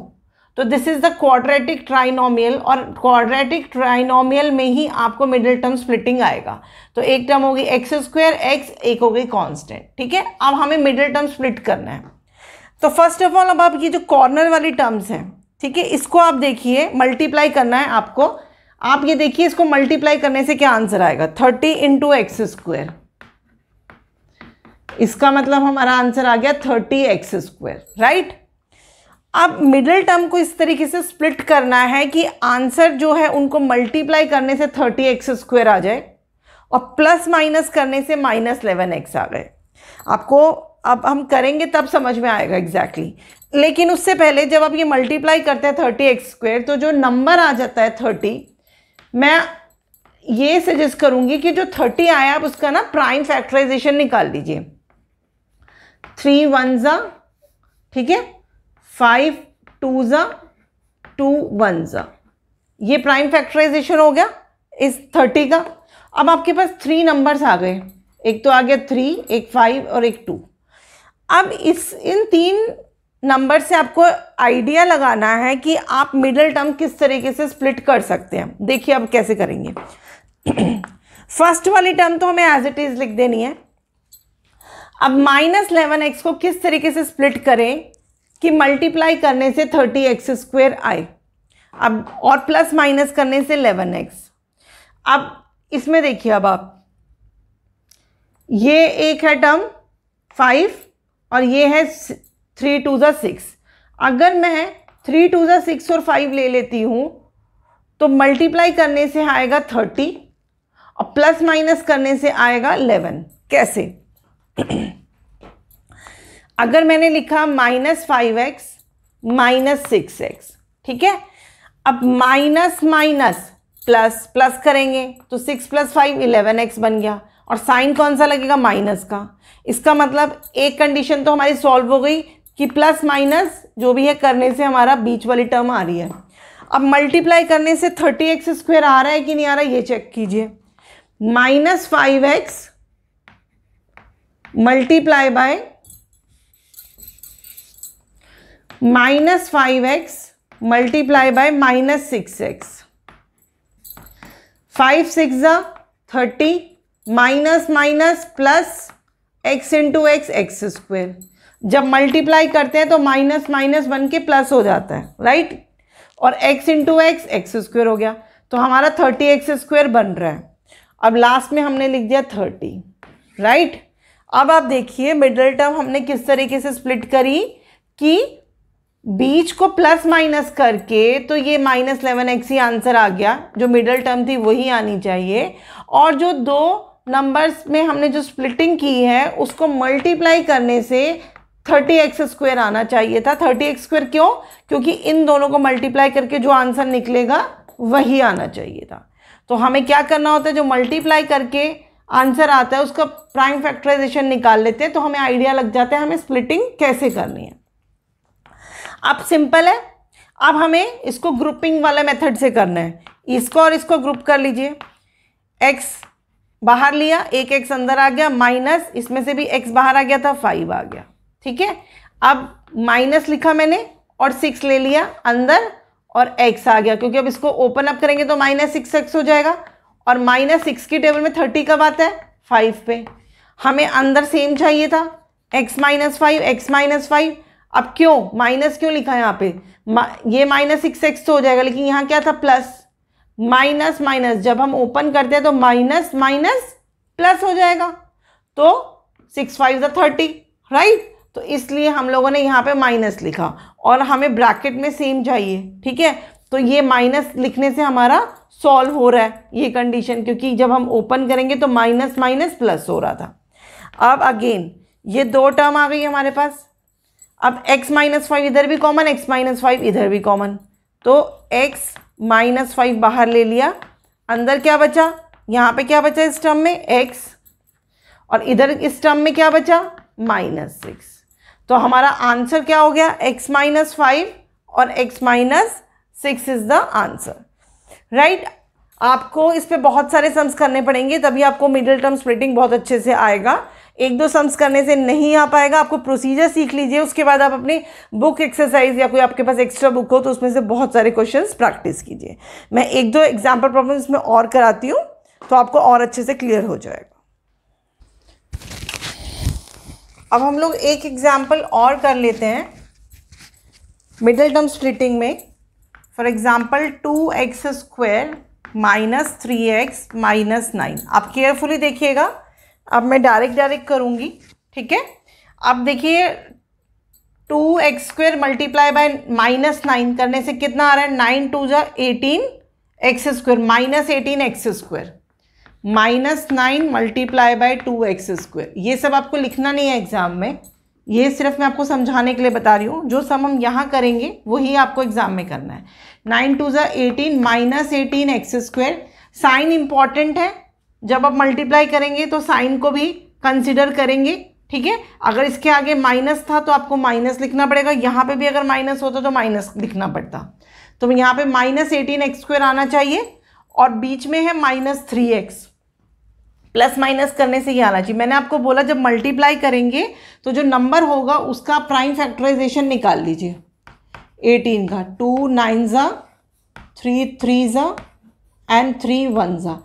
तो this is the quadratic trinomial और क्वाड्रेटिक ट्राइनोमियल में ही आपको मिडिल टर्म स्प्लिटिंग आएगा तो एक टर्म होगी एक्स स्क्वेयर एक्स एक हो गई कॉन्स्टेंट ठीक है अब हमें मिडिल टर्म स्प्लिट करना है तो फर्स्ट ऑफ ऑल अब आप ये जो कॉर्नर वाली टर्म्स हैं ठीक है इसको आप देखिए मल्टीप्लाई करना है आपको आप ये देखिए इसको मल्टीप्लाई करने से क्या आंसर आएगा थर्टी इंटू एक्स स्क्वेयर इसका मतलब हमारा आंसर आ गया थर्टी एक्स स्क्वायर राइट अब मिडिल टर्म को इस तरीके से स्प्लिट करना है कि आंसर जो है उनको मल्टीप्लाई करने से थर्टी एक्स स्क्वायर आ जाए और प्लस माइनस करने से माइनस इलेवन एक्स आ गए आपको अब हम करेंगे तब समझ में आएगा एग्जैक्टली exactly. लेकिन उससे पहले जब आप ये मल्टीप्लाई करते हैं थर्टी एक्स स्क्वायर तो जो नंबर आ जाता है थर्टी मैं ये सजेस्ट करूँगी कि जो थर्टी आया आप उसका ना प्राइम फैक्टराइजेशन निकाल लीजिए थ्री वन ज़ा ठीक है फाइव टू ज़ा टू वन ज़ा ये प्राइम फैक्टराइजेशन हो गया इस थर्टी का अब आपके पास थ्री नंबर्स आ गए एक तो आ गया थ्री एक फाइव और एक टू अब इस इन तीन नंबर से आपको आइडिया लगाना है कि आप मिडल टर्म किस तरीके से स्प्लिट कर सकते हैं देखिए अब कैसे करेंगे फर्स्ट वाली टर्म तो हमें एज इट इज़ लिख देनी है अब माइनस इलेवन एक्स को किस तरीके से स्प्लिट करें कि मल्टीप्लाई करने से थर्टी एक्स स्क्वेयर आए अब और प्लस माइनस करने से इलेवन एक्स अब इसमें देखिए अब आप ये एक है टर्म फाइव और ये है थ्री टू ज़ा सिक्स अगर मैं थ्री टू ज़ा सिक्स और फाइव ले लेती हूँ तो मल्टीप्लाई करने से आएगा थर्टी और प्लस माइनस करने से आएगा इलेवन कैसे अगर मैंने लिखा minus five x minus six x ठीक है अब माइनस माइनस प्लस प्लस करेंगे तो six plus five eleven x बन गया और साइन कौन सा लगेगा माइनस का इसका मतलब एक कंडीशन तो हमारी सॉल्व हो गई कि प्लस माइनस जो भी है करने से हमारा बीच वाली टर्म आ रही है अब मल्टीप्लाई करने से थर्टी एक्स स्क्वेयर आ रहा है कि नहीं आ रहा है ये चेक कीजिए minus five x multiply by minus five x multiply by minus six x five six thirty minus minus plus x into x x square जब मल्टीप्लाई करते हैं तो माइनस माइनस वन के प्लस हो जाता है राइट और x into x x square हो गया तो हमारा थर्टी एक्स स्क्वेयर बन रहा है अब लास्ट में हमने लिख दिया थर्टी राइट अब आप देखिए मिडल टर्म हमने किस तरीके से स्प्लिट करी कि बीच को प्लस माइनस करके तो ये माइनस इलेवन एक्स ही आंसर आ गया जो मिडल टर्म थी वही आनी चाहिए और जो दो नंबर्स में हमने जो स्प्लिटिंग की है उसको मल्टीप्लाई करने से थर्टी एक्स स्क्वेयर आना चाहिए था थर्टी एक्स स्क्वेयर क्यों क्योंकि इन दोनों को मल्टीप्लाई करके जो आंसर निकलेगा वही आना चाहिए था तो हमें क्या करना होता है जो मल्टीप्लाई करके आंसर आता है उसका प्राइम फैक्टराइजेशन निकाल लेते हैं तो हमें आइडिया लग जाता है हमें स्प्लिटिंग कैसे करनी है अब सिंपल है अब हमें इसको ग्रुपिंग वाले मेथड से करना है इसको और इसको ग्रुप कर लीजिए एक्स बाहर लिया एक एक्स अंदर आ गया माइनस इसमें से भी एक्स बाहर आ गया था फाइव आ गया ठीक है अब माइनस लिखा मैंने और सिक्स ले लिया अंदर और एक्स आ गया क्योंकि अब इसको ओपन अप करेंगे तो माइनस सिक्स एक्स हो जाएगा और माइनस सिक्स की टेबल में थर्टी कब आता है फाइव पे हमें अंदर सेम चाहिए था x minus five x minus five अब क्यों माइनस क्यों लिखा है यहाँ पे ये माइनस सिक्स एक्स तो हो जाएगा लेकिन यहाँ क्या था प्लस माइनस माइनस जब हम ओपन करते हैं तो माइनस माइनस प्लस हो जाएगा तो सिक्स फाइव द थर्टी राइट तो इसलिए हम लोगों ने यहाँ पे माइनस लिखा और हमें ब्रैकेट में सेम चाहिए ठीक है तो ये माइनस लिखने से हमारा सॉल्व हो रहा है ये कंडीशन क्योंकि जब हम ओपन करेंगे तो माइनस माइनस प्लस हो रहा था अब अगेन ये दो टर्म आ गई हमारे पास अब x माइनस फाइव इधर भी कॉमन x माइनस फाइव इधर भी कॉमन तो x माइनस फाइव बाहर ले लिया अंदर क्या बचा यहाँ पे क्या बचा इस टर्म में x और इधर इस टर्म में क्या बचा माइनस सिक्स तो हमारा आंसर क्या हो गया x माइनस फाइव और x minus six is the answer right आपको इस पर बहुत सारे सम्स करने पड़ेंगे तभी आपको मिडिल टर्म स्प्लिटिंग बहुत अच्छे से आएगा एक दो सम्स करने से नहीं आ पाएगा आपको प्रोसीजर सीख लीजिए उसके बाद आप अपनी बुक एक्सरसाइज या कोई आपके पास एक्स्ट्रा बुक हो तो उसमें से बहुत सारे क्वेश्चन प्रैक्टिस कीजिए मैं एक दो एग्जाम्पल प्रॉब्लम इसमें और कराती हूँ तो आपको और अच्छे से क्लियर हो जाएगा अब हम लोग एक एग्जाम्पल और कर लेते हैं मिडिल टर्म स्प्लिटिंग में for example two x square minus three x minus nine आप केयरफुली देखिएगा अब मैं डायरेक्ट डायरेक्ट करूँगी ठीक है अब देखिए two x square multiply by minus nine करने से कितना आ रहा है नाइन टू जो eighteen x square minus eighteen x square minus nine multiply by two x square ये सब आपको लिखना नहीं है एग्ज़ाम में ये सिर्फ मैं आपको समझाने के लिए बता रही हूँ जो सम हम यहाँ करेंगे वही आपको एग्जाम में करना है नाइन टू ज़ा eighteen minus eighteen x square sign important है जब आप मल्टीप्लाई करेंगे तो साइन को भी कंसिडर करेंगे ठीक है अगर इसके आगे माइनस था तो आपको माइनस लिखना पड़ेगा यहाँ पे भी अगर माइनस होता तो माइनस लिखना पड़ता तो यहाँ पे माइनस एटीन एक्स स्क्वेयर आना चाहिए और बीच में है minus three x plus minus करने से ही आना चाहिए मैंने आपको बोला जब मल्टीप्लाई करेंगे तो जो नंबर होगा उसका प्राइम फैक्टराइजेशन निकाल लीजिए एटीन का टू नाइन ज़ा थ्री थ्री ज़ा एंड थ्री वन ज़ा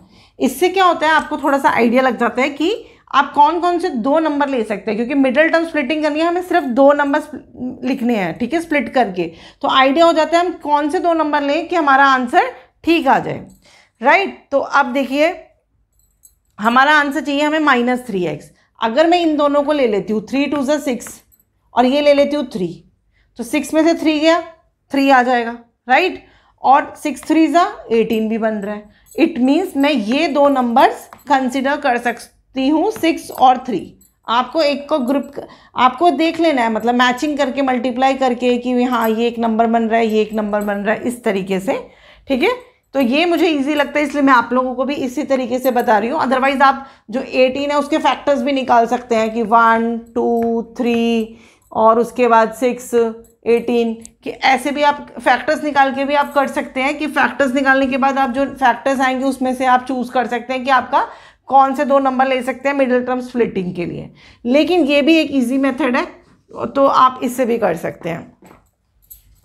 इससे क्या होता है आपको थोड़ा सा आइडिया लग जाता है कि आप कौन कौन से दो नंबर ले सकते हैं क्योंकि मिडिल टर्म स्प्लिटिंग करनी है हमें सिर्फ दो नंबर लिखने हैं ठीक है स्प्लिट करके तो आइडिया हो जाता है हम कौन से दो नंबर लें कि हमारा आंसर ठीक आ जाए राइट तो अब देखिए हमारा आंसर चाहिए हमें माइनस थ्री एक्स अगर मैं इन दोनों को ले लेती हूँ थ्री टू ज़ा सिक्स और ये ले लेती हूँ थ्री तो सिक्स में से थ्री गया थ्री आ जाएगा राइट और सिक्स थ्री ज़ा एटीन भी बन रहा है इट मीन्स मैं ये दो नंबर्स कंसिडर कर सकती हूँ सिक्स और थ्री आपको एक को ग्रुप आपको देख लेना है मतलब मैचिंग करके मल्टीप्लाई करके कि हाँ ये एक नंबर बन रहा है ये एक नंबर बन रहा है इस तरीके से ठीक है तो ये मुझे ईजी लगता है इसलिए मैं आप लोगों को भी इसी तरीके से बता रही हूँ अदरवाइज़ आप जो एटीन है उसके फैक्टर्स भी निकाल सकते हैं कि वन टू थ्री और उसके बाद सिक्स एटीन कि ऐसे भी आप फैक्टर्स निकाल के भी आप कर सकते हैं कि फैक्टर्स निकालने के बाद आप जो फैक्टर्स आएंगे उसमें से आप चूज़ कर सकते हैं कि आपका कौन से दो नंबर ले सकते हैं मिडिल टर्म स्प्लिटिंग के लिए लेकिन ये भी एक ईजी मेथड है तो आप इससे भी कर सकते हैं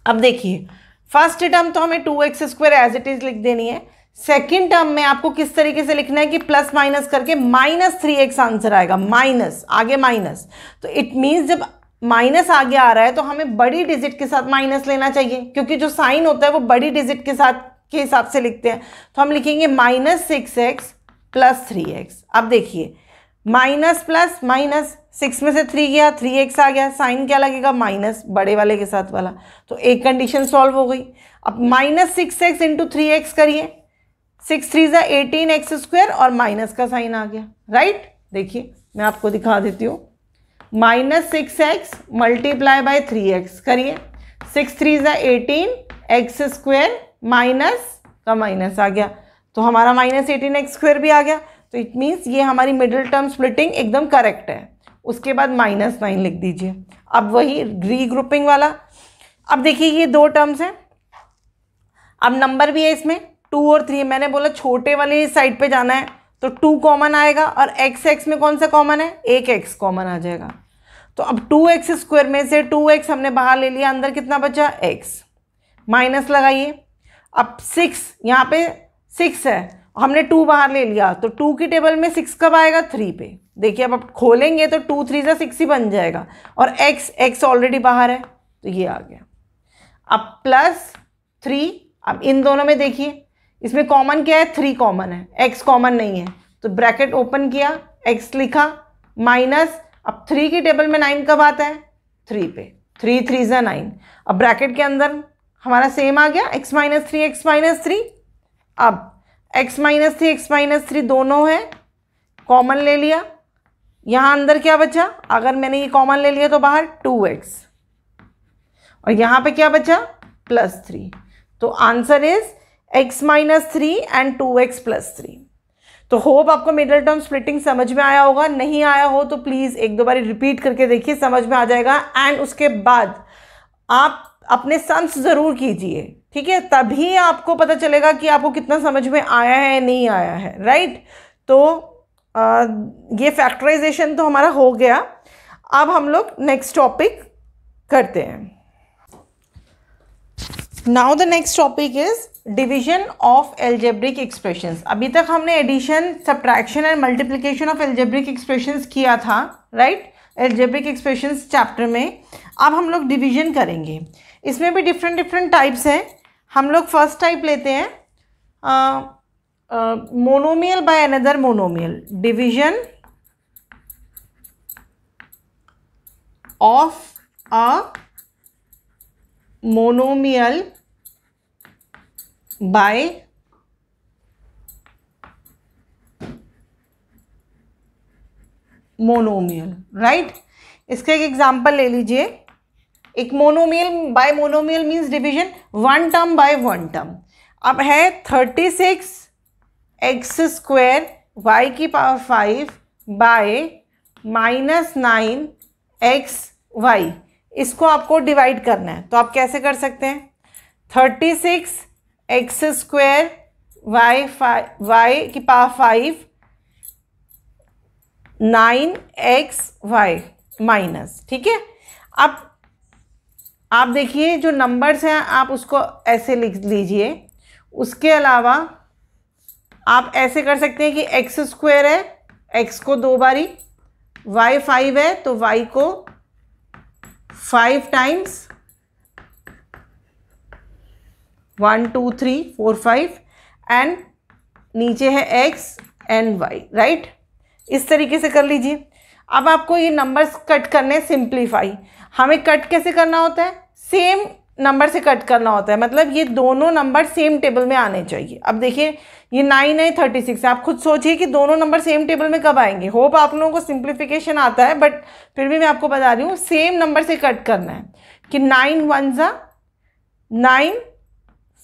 अब देखिए फर्स्ट टर्म तो हमें two x square as it is लिख देनी है सेकेंड टर्म में आपको किस तरीके से लिखना है कि प्लस माइनस करके माइनस थ्री एक्स आंसर आएगा माइनस आगे माइनस तो इट मीन्स जब माइनस आगे आ रहा है तो हमें बड़ी डिजिट के साथ माइनस लेना चाहिए क्योंकि जो साइन होता है वो बड़ी डिजिट के साथ के हिसाब से लिखते हैं तो हम लिखेंगे minus six x plus three x अब देखिए माइनस प्लस माइनस सिक्स में से थ्री गया थ्री एक्स आ गया साइन क्या लगेगा माइनस बड़े वाले के साथ वाला तो एक कंडीशन सॉल्व हो गई अब minus six x into three x करिए सिक्स थ्री ज़ा एटीन एक्स स्क्वेयर और माइनस का साइन आ गया राइट देखिए मैं आपको दिखा देती हूँ minus six x multiply by three x करिए सिक्स थ्री ज़ा एटीन एक्स स्क्वेयर माइनस का माइनस आ गया तो हमारा माइनस एटीन एक्स स्क्वेयर भी आ गया तो इट मीन्स ये हमारी मिडिल टर्म स्प्लिटिंग एकदम करेक्ट है उसके बाद माइनस नाइन लिख दीजिए अब वही रीग्रुपिंग वाला अब देखिए ये दो टर्म्स हैं अब नंबर भी है इसमें टू और थ्री मैंने बोला छोटे वाले साइड पे जाना है तो टू कॉमन आएगा और एक्स एक्स में कौन सा कॉमन है एक एक्स कॉमन आ जाएगा तो अब टू एक्स स्क्वायर में से टू एक्स हमने बाहर ले लिया अंदर कितना बचा एक्स माइनस लगाइए अब सिक्स यहाँ पे सिक्स है हमने टू बाहर ले लिया तो टू की टेबल में सिक्स कब आएगा थ्री पे देखिए अब आप खोलेंगे तो टू थ्री सा सिक्स ही बन जाएगा और एक्स एक्स ऑलरेडी बाहर है तो ये आ गया अब प्लस थ्री अब इन दोनों में देखिए इसमें कॉमन क्या है थ्री कॉमन है एक्स कॉमन नहीं है तो ब्रैकेट ओपन किया एक्स लिखा माइनस अब थ्री की टेबल में नाइन कब आता है थ्री पे थ्री थ्री ज़ा नाइन अब ब्रैकेट के अंदर हमारा सेम आ गया x minus three x minus three अब x minus three x minus three दोनों है कॉमन ले लिया यहाँ अंदर क्या बचा अगर मैंने ये कॉमन ले लिया तो बाहर टू एक्स और यहाँ पे क्या बचा प्लस थ्री तो answer is x minus three and two x plus three तो होप आपको मिडल टर्म स्प्लिटिंग समझ में आया होगा नहीं आया हो तो प्लीज़ एक दो बारी रिपीट करके देखिए समझ में आ जाएगा एंड उसके बाद आप अपने सम्स ज़रूर कीजिए ठीक है तभी आपको पता चलेगा कि आपको कितना समझ में आया है नहीं आया है राइट तो आ, ये फैक्टराइजेशन तो हमारा हो गया अब हम लोग नेक्स्ट टॉपिक करते हैं now the next topic is division of algebraic expressions अभी तक हमने addition subtraction and multiplication of algebraic expressions किया था राइट एल्जेब्रिक एक्सप्रेशंस चैप्टर में अब हम लोग डिवीजन करेंगे इसमें भी डिफरेंट डिफरेंट टाइप्स हैं हम लोग फर्स्ट टाइप लेते हैं monomial by another monomial division of a monomial by monomial right इसका एक एग्जांपल ले लीजिए एक monomial by monomial means division one term by one term अब है thirty six x square y की power five by minus nine x y इसको आपको डिवाइड करना है तो आप कैसे कर सकते हैं thirty six x square y five y की power five nine x y minus ठीक है अब आप देखिए जो नंबर्स हैं आप उसको ऐसे लिख लीजिए उसके अलावा आप ऐसे कर सकते हैं कि एक्स स्क्वेयर है एक्स को दो बारी वाई फाइव है तो वाई को five times one two three four five and नीचे है एक्स एंड वाई राइट इस तरीके से कर लीजिए अब आपको ये नंबर्स कट करने हैं सिंप्लीफाई हमें कट कैसे करना होता है सेम नंबर से कट करना होता है मतलब ये दोनों नंबर सेम टेबल में आने चाहिए अब देखिए ये नाइन है थर्टी सिक्स आप खुद सोचिए कि दोनों नंबर सेम टेबल में कब आएंगे होप आप लोगों को सिंप्लीफिकेशन आता है बट फिर भी मैं आपको बता रही हूँ सेम नंबर से कट करना है कि नाइन वन ज़ा नाइन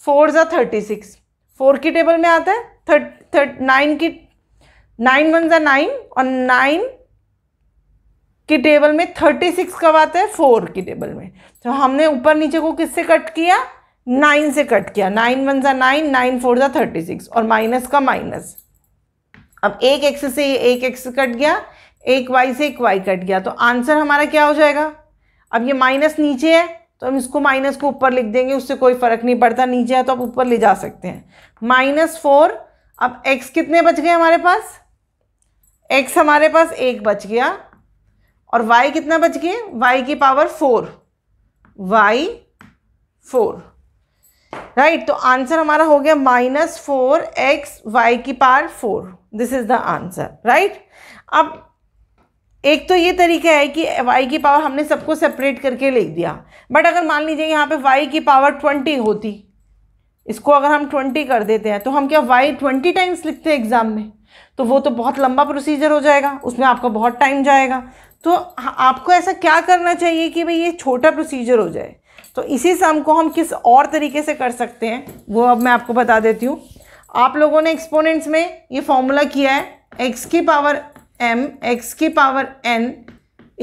फोर ज़ा थर्टी सिक्स फोर की टेबल में आता है थर्ट थर्ट नाइन की नाइन वन ज़ा नाइन और नाइन की टेबल में थर्टी सिक्स कब आता है फोर की टेबल में तो हमने ऊपर नीचे को किससे कट किया नाइन से कट किया नाइन वन ज़ा नाइन नाइन फोर ज़ा थर्टी सिक्स और माइनस का माइनस अब एक एक्स से एक एक्स कट गया एक वाई से एक वाई कट गया तो आंसर हमारा क्या हो जाएगा अब ये माइनस नीचे है तो हम इसको माइनस को ऊपर लिख देंगे उससे कोई फ़र्क नहीं पड़ता नीचे है तो आप ऊपर ले जा सकते हैं माइनस फोर अब एक्स कितने बच गए हमारे पास एक्स हमारे पास एक बच गया और y कितना बच गए y की power four y four right right, तो आंसर हमारा हो गया माइनस फोर एक्स वाई की power four this is the answer right अब एक तो ये तरीका है कि y की पावर हमने सबको सेपरेट करके लिख दिया बट अगर मान लीजिए यहाँ पे y की पावर ट्वेंटी होती इसको अगर हम ट्वेंटी कर देते हैं तो हम क्या वाई ट्वेंटी टाइम्स लिखते हैं एग्ज़ाम में तो वो तो बहुत लंबा प्रोसीजर हो जाएगा उसमें आपका बहुत टाइम जाएगा तो आपको ऐसा क्या करना चाहिए कि भाई ये छोटा प्रोसीजर हो जाए तो इसी सम को हम किस और तरीके से कर सकते हैं वो अब मैं आपको बता देती हूँ आप लोगों ने एक्सपोनेंट्स में ये फॉर्मूला किया है एक्स की पावर एम एक्स की power n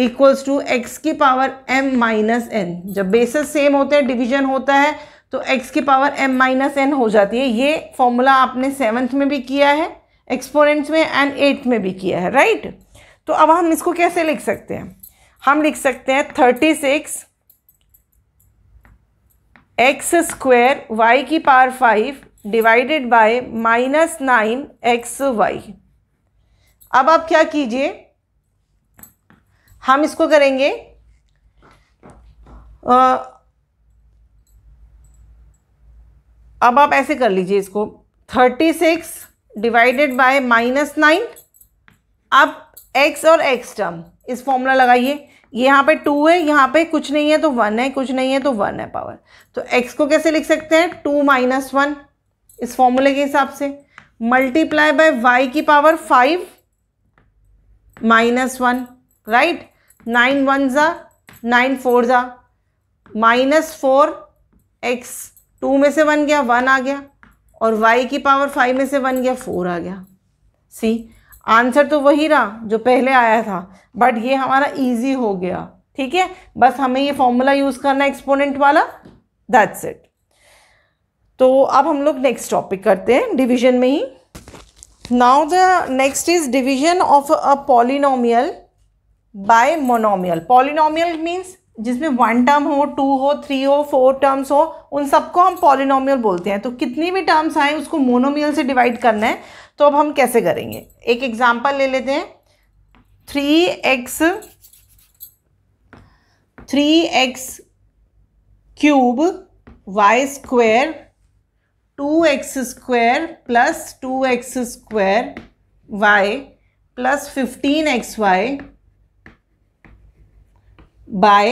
equals to x की पावर एम माइनस एन जब बेसिस सेम होते हैं डिवीजन होता है तो एक्स की पावर एम माइनस एन हो जाती है ये फॉर्मूला आपने सेवन्थ में भी किया है एक्सपोनेंट्स में एंड एट्थ में भी किया है राइट तो अब हम इसको कैसे लिख सकते हैं हम लिख सकते हैं thirty six x square y की power five divided by minus nine x y अब आप क्या कीजिए हम इसको करेंगे आ, अब आप ऐसे कर लीजिए इसको thirty six divided by minus nine आप एक्स और एक्स टर्म इस फॉर्मूला लगाइए यहाँ पे टू है यहाँ पे कुछ नहीं है तो वन है कुछ नहीं है तो वन है पावर तो एक्स को कैसे लिख सकते हैं टू माइनस वन इस फॉर्मूले के हिसाब से मल्टीप्लाई बाय वाई की power five minus one right nine one ज़ा नाइन फोर ज़ा माइनस फोर एक्स टू में से वन गया वन आ गया और वाई की पावर फाइव में से वन गया फोर आ गया सी आंसर तो वही रहा जो पहले आया था बट ये हमारा ईजी हो गया ठीक है बस हमें ये फॉर्मूला यूज़ करना एक्सपोनेंट वाला दैट्स इट तो अब हम लोग नेक्स्ट टॉपिक करते हैं डिवीजन में ही now the next is division of a polynomial by monomial polynomial means जिसमें वन टर्म हो टू हो थ्री हो फोर टर्म्स हो उन सबको हम पॉलिनोमियल बोलते हैं तो कितनी भी टर्म्स आए उसको मोनोमियल से डिवाइड करना है तो अब हम कैसे करेंगे एक एग्ज़ाम्पल ले लेते हैं three x three x cube y square two x square plus two x square y plus fifteen x y by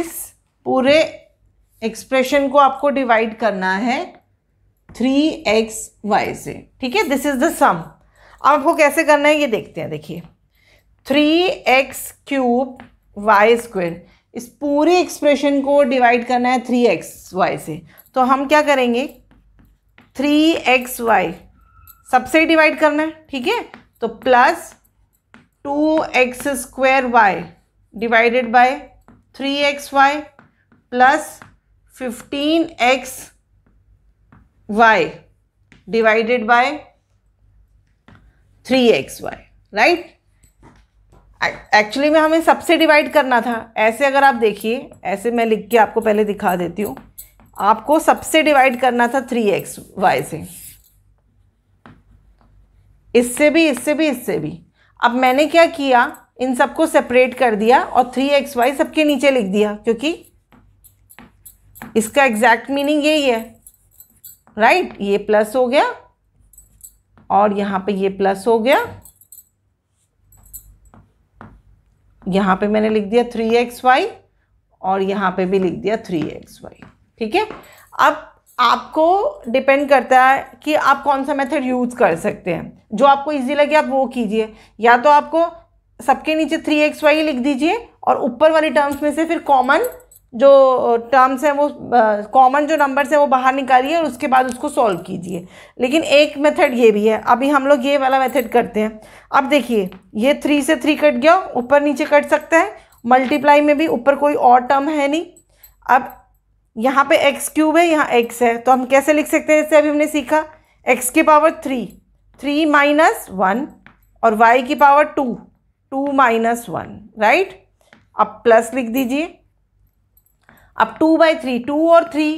इस पूरे एक्सप्रेशन को आपको डिवाइड करना है थ्री एक्स वाई से ठीक है दिस इज द सम अब आपको कैसे करना है ये देखते हैं देखिए three x cube y square इस पूरे एक्सप्रेशन को डिवाइड करना है थ्री एक्स वाई से तो हम क्या करेंगे थ्री एक्स वाई सबसे डिवाइड करना है ठीक है तो plus two x square y divided by three x y plus fifteen x y divided by 3xy right actually में हमें सबसे डिवाइड करना था ऐसे अगर आप देखिए ऐसे मैं लिख के आपको पहले दिखा देती हूँ आपको सबसे डिवाइड करना था थ्री एक्स वाई से इससे भी इससे भी इससे भी अब मैंने क्या किया इन सबको सेपरेट कर दिया और थ्री एक्स वाई सबके नीचे लिख दिया क्योंकि इसका एग्जैक्ट मीनिंग यही है राइट ये प्लस हो गया और यहाँ पे ये प्लस हो गया यहाँ पे मैंने लिख दिया थ्री एक्स वाई और यहाँ पे भी लिख दिया थ्री एक्स वाई ठीक है अब आपको डिपेंड करता है कि आप कौन सा मेथड यूज़ कर सकते हैं जो आपको इजी लगे आप वो कीजिए या तो आपको सबके नीचे थ्री एक्स वाई लिख दीजिए और ऊपर वाली टर्म्स में से फिर कॉमन जो टर्म्स हैं वो कॉमन जो नंबर्स हैं वो बाहर निकालिए और उसके बाद उसको सॉल्व कीजिए लेकिन एक मेथड ये भी है अभी हम लोग ये वाला मेथड करते हैं अब देखिए ये थ्री से थ्री कट गया ऊपर नीचे कट सकता है मल्टीप्लाई में भी ऊपर कोई और टर्म है नहीं अब यहाँ पे एक्स क्यूब है यहाँ एक्स है तो हम कैसे लिख सकते हैं जैसे अभी हमने सीखा एक्स की power three three minus one और वाई की power two two minus one right अब प्लस लिख दीजिए अब टू बाई थ्री टू और थ्री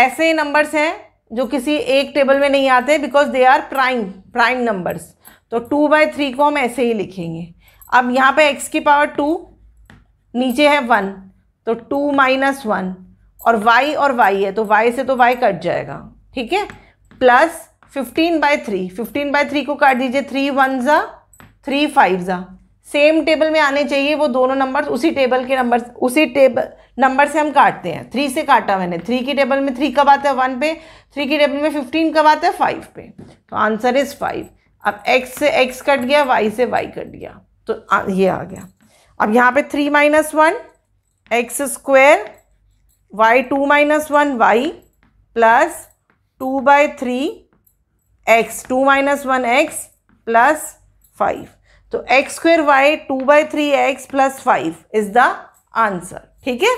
ऐसे नंबर्स हैं जो किसी एक टेबल में नहीं आते because they are prime prime numbers तो टू बाई थ्री को हम ऐसे ही लिखेंगे अब यहाँ पे एक्स की पावर टू नीचे है वन तो टू माइनस वन और वाई और वाई है तो वाई से तो वाई कट जाएगा ठीक है plus fifteen by three fifteen by three को काट दीजिए थ्री वन ज़ा थ्री फाइव ज़ा सेम टेबल में आने चाहिए वो दोनों नंबर्स उसी टेबल के नंबर्स उसी टेबल नंबर से हम काटते हैं थ्री से काटा मैंने थ्री की टेबल में थ्री कब आता है वन पे थ्री की टेबल में फिफ्टीन कब आता है फाइव पे तो आंसर इज़ फाइव अब एक्स से एक्स कट गया वाई से वाई कट गया तो ये आ गया अब यहाँ पे three minus one x square y two minus one y plus two by three x two minus one x plus five तो x square y two by three x plus five is the answer ठीक है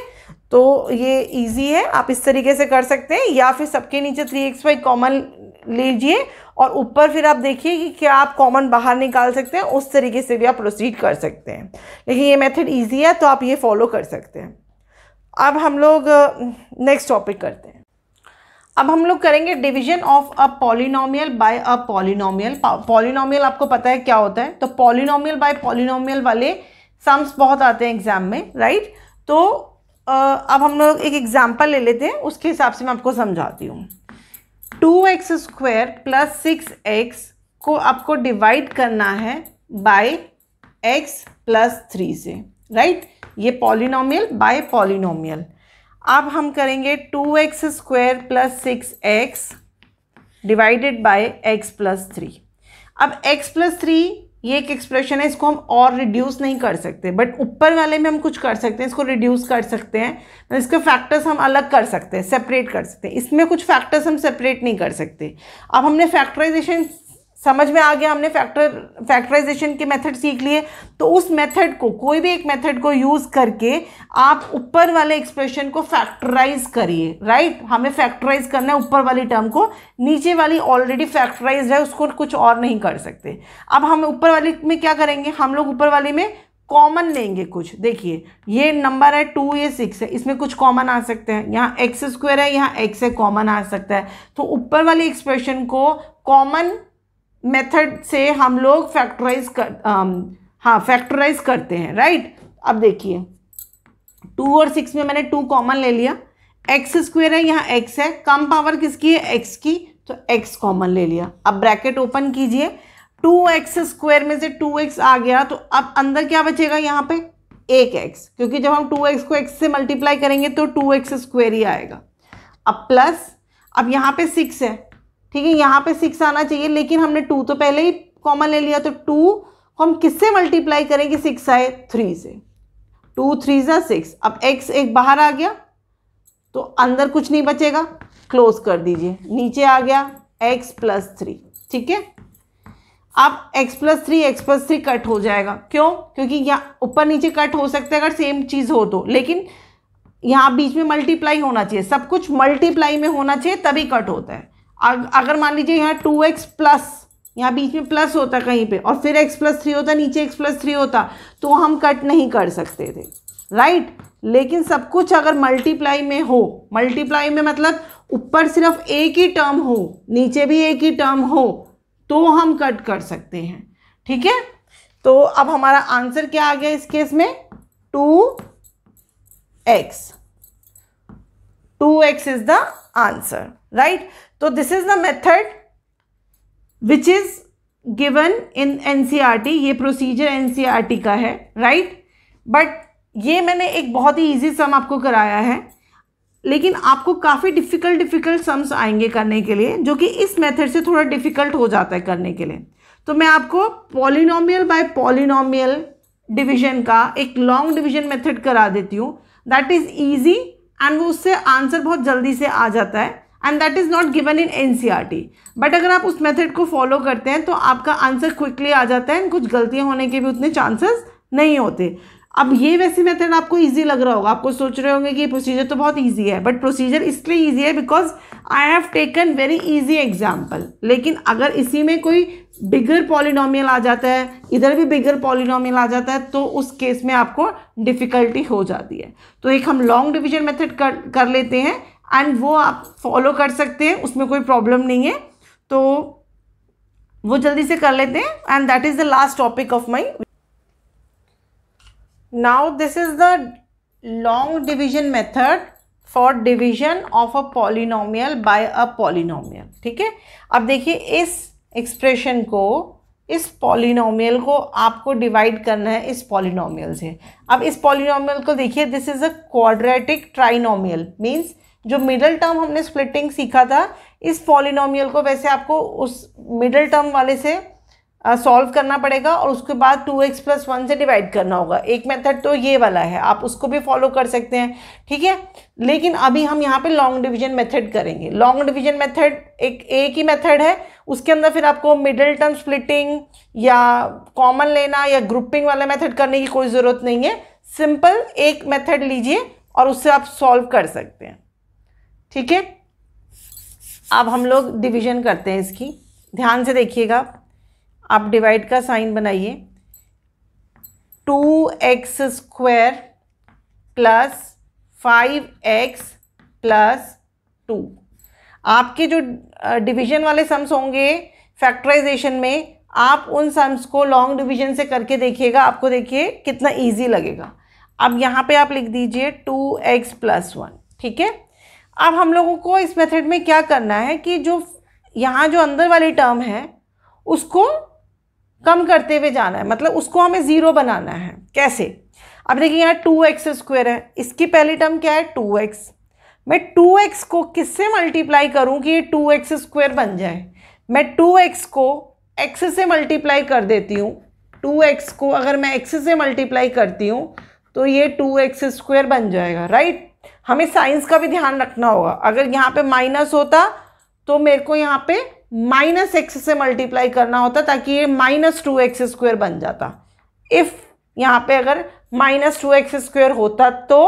तो ये easy है आप इस तरीके से कर सकते हैं या फिर सबके नीचे थ्री एक्स वाई कॉमन लीजिए और ऊपर फिर आप देखिए कि क्या आप कॉमन बाहर निकाल सकते हैं उस तरीके से भी आप प्रोसीड कर सकते हैं लेकिन ये मेथड इजी है तो आप ये फॉलो कर सकते हैं अब हम लोग नेक्स्ट टॉपिक करते हैं अब हम लोग करेंगे division of a polynomial by a polynomial polynomial आपको पता है क्या होता है तो पॉलिनोमियल बाय पॉलिनोमियल वाले सम्स बहुत आते हैं एग्जाम में राइट right? तो अब हम लोग एक एग्जाम्पल ले लेते हैं उसके हिसाब से मैं आपको समझाती हूँ two x square plus six x को आपको डिवाइड करना है बाय एक्स प्लस थ्री से राइट ये पॉलिनोमियल बाय पॉलिनोमियल अब हम करेंगे two x square plus six x divided by x plus three अब एक्स प्लस थ्री ये एक एक्सप्रेशन है इसको हम और रिड्यूस नहीं कर सकते बट ऊपर वाले में हम कुछ कर सकते हैं इसको रिड्यूस कर सकते हैं तो इसके फैक्टर्स हम अलग कर सकते हैं सेपरेट कर सकते हैं इसमें कुछ फैक्टर्स हम सेपरेट नहीं कर सकते अब हमने फैक्टराइजेशन समझ में आ गया हमने फैक्टर फैक्टराइजेशन के मेथड सीख लिए तो उस मेथड को कोई भी एक मेथड को यूज़ करके आप ऊपर वाले एक्सप्रेशन को फैक्टराइज करिए राइट हमें फैक्टराइज करना है ऊपर वाली टर्म को नीचे वाली ऑलरेडी फैक्टराइज है उसको कुछ और नहीं कर सकते अब हम ऊपर वाली में क्या करेंगे हम लोग ऊपर वाली में कॉमन लेंगे कुछ देखिए ये नंबर है टू ये सिक्स है इसमें कुछ कॉमन आ सकते हैं यहाँ एक्स स्क्वायर है यहाँ एक्स है कॉमन आ सकता है तो ऊपर वाली एक्सप्रेशन को कॉमन मेथड से हम लोग फैक्टराइज कर um, हाँ फैक्टराइज करते हैं राइट अब देखिए टू और सिक्स में मैंने टू कॉमन ले लिया एक्स स्क्वेयर है यहाँ एक्स है कम पावर किसकी है एक्स की तो एक्स कॉमन ले लिया अब ब्रैकेट ओपन कीजिए टू एक्स स्क्वेयर में से टू एक्स आ गया तो अब अंदर क्या बचेगा यहाँ पे एक एक्स क्योंकि जब हम टू एक्स को एक्स से मल्टीप्लाई करेंगे तो टू एक्स स्क्वेयर ही आएगा अब प्लस अब यहाँ पे सिक्स है ठीक है यहाँ पे सिक्स आना चाहिए लेकिन हमने टू तो पहले ही कॉमन ले लिया तो टू हम किससे मल्टीप्लाई करेंगे सिक्स आए थ्री से टू थ्री ज़ा सिक्स अब एक्स एक बाहर आ गया तो अंदर कुछ नहीं बचेगा क्लोज कर दीजिए नीचे आ गया एक्स प्लस थ्री ठीक है अब x plus three x plus three cut हो जाएगा क्यों क्योंकि यहाँ ऊपर नीचे कट हो सकता है अगर सेम चीज़ हो तो लेकिन यहाँ बीच में मल्टीप्लाई होना चाहिए सब कुछ मल्टीप्लाई में होना चाहिए तभी कट होता है अगर मान लीजिए यहाँ टू एक्स प्लस यहाँ बीच में प्लस होता कहीं पे और फिर एक्स प्लस थ्री होता नीचे एक्स प्लस थ्री होता तो हम कट नहीं कर सकते थे राइट लेकिन सब कुछ अगर मल्टीप्लाई में हो मल्टीप्लाई में मतलब ऊपर सिर्फ एक ही टर्म हो नीचे भी एक ही टर्म हो तो हम कट कर सकते हैं ठीक है तो अब हमारा आंसर क्या आ गया इस केस में two x two x is the answer right तो this is the method which is given in NCERT ये प्रोसीजर एनसीईआरटी e का है राइट right? बट ये मैंने एक बहुत ही इजी सम आपको कराया है लेकिन आपको काफ़ी डिफ़िकल्ट डिफ़िकल्ट सम्स आएंगे करने के लिए जो कि इस मेथड से थोड़ा डिफ़िकल्ट हो जाता है करने के लिए तो मैं आपको पॉलिनोमियल बाय पॉलिनोमियल डिवीजन का एक लॉन्ग डिवीजन मेथड करा देती हूँ दैट इज़ ईजी एंड वो उससे आंसर बहुत जल्दी से आ जाता है and that is not given in N C R T but अगर आप उस मेथड को फॉलो करते हैं तो आपका आंसर क्विकली आ जाता है एंड कुछ गलतियाँ होने के भी उतने चांसेस नहीं होते अब ये वैसे मेथड आपको ईजी लग रहा होगा आपको सोच रहे होंगे कि ये प्रोसीजर तो बहुत ईजी है बट प्रोसीजर इसलिए ईजी है because I have taken very easy example लेकिन अगर इसी में कोई बिगर पॉलिनॉमियल आ जाता है इधर भी बिगर पॉलिनॉमियल आ जाता है तो उस केस में आपको डिफ़िकल्टी हो जाती है तो एक हम लॉन्ग डिविजन मेथड कर, कर लेते हैं एंड वो आप फॉलो कर सकते हैं उसमें कोई प्रॉब्लम नहीं है तो वो जल्दी से कर लेते हैं and that is the last topic of my now this is the long division method for division of a polynomial by a polynomial ठीक है अब देखिए इस एक्सप्रेशन को इस पॉलिनोमियल को आपको डिवाइड करना है इस पॉलिनोमियल से अब इस पॉलिनोमियल को देखिए this is a quadratic trinomial means जो मिडल टर्म हमने स्प्लिटिंग सीखा था इस पॉलिनोमियल को वैसे आपको उस मिडल टर्म वाले से सॉल्व करना पड़ेगा और उसके बाद टू एक्स प्लस वन से डिवाइड करना होगा एक मेथड तो ये वाला है आप उसको भी फॉलो कर सकते हैं ठीक है लेकिन अभी हम यहाँ पे लॉन्ग डिवीजन मेथड करेंगे लॉन्ग डिवीजन मेथड एक एक ही मेथड है उसके अंदर फिर आपको मिडिल टर्म स्प्लिटिंग या कॉमन लेना या ग्रुपिंग वाला मेथड करने की कोई ज़रूरत नहीं है सिंपल एक मेथड लीजिए और उससे आप सॉल्व कर सकते हैं ठीक है अब हम लोग डिवीजन करते हैं इसकी ध्यान से देखिएगा आप डिवाइड का साइन बनाइए two x square plus five x plus two आपके जो डिवीजन वाले सम्स होंगे फैक्टराइजेशन में आप उन सम्स को लॉन्ग डिवीजन से करके देखिएगा आपको देखिए कितना इजी लगेगा अब यहाँ पे आप लिख दीजिए टू एक्स प्लस वन ठीक है अब हम लोगों को इस मेथड में क्या करना है कि जो यहाँ जो अंदर वाली टर्म है उसको कम करते हुए जाना है मतलब उसको हमें ज़ीरो बनाना है कैसे अब देखिए यहाँ टू एक्स स्क्वेयर है इसकी पहली टर्म क्या है टू एक्स मैं टू एक्स को किससे मल्टीप्लाई करूँ कि ये टू एक्स स्क्वेयर बन जाए मैं टू एक्स को एक्स से मल्टीप्लाई कर देती हूँ टू एक्स को अगर मैं एक्स से मल्टीप्लाई करती हूँ तो ये टू एक्स स्क्वेयर बन जाएगा राइट हमें साइंस का भी ध्यान रखना होगा अगर यहाँ पे माइनस होता तो मेरे को यहाँ पे माइनस एक्स से मल्टीप्लाई करना होता ताकि ये माइनस टू एक्स स्क्वेयर बन जाता इफ़ यहाँ पे अगर माइनस टू एक्स स्क्वेयर होता तो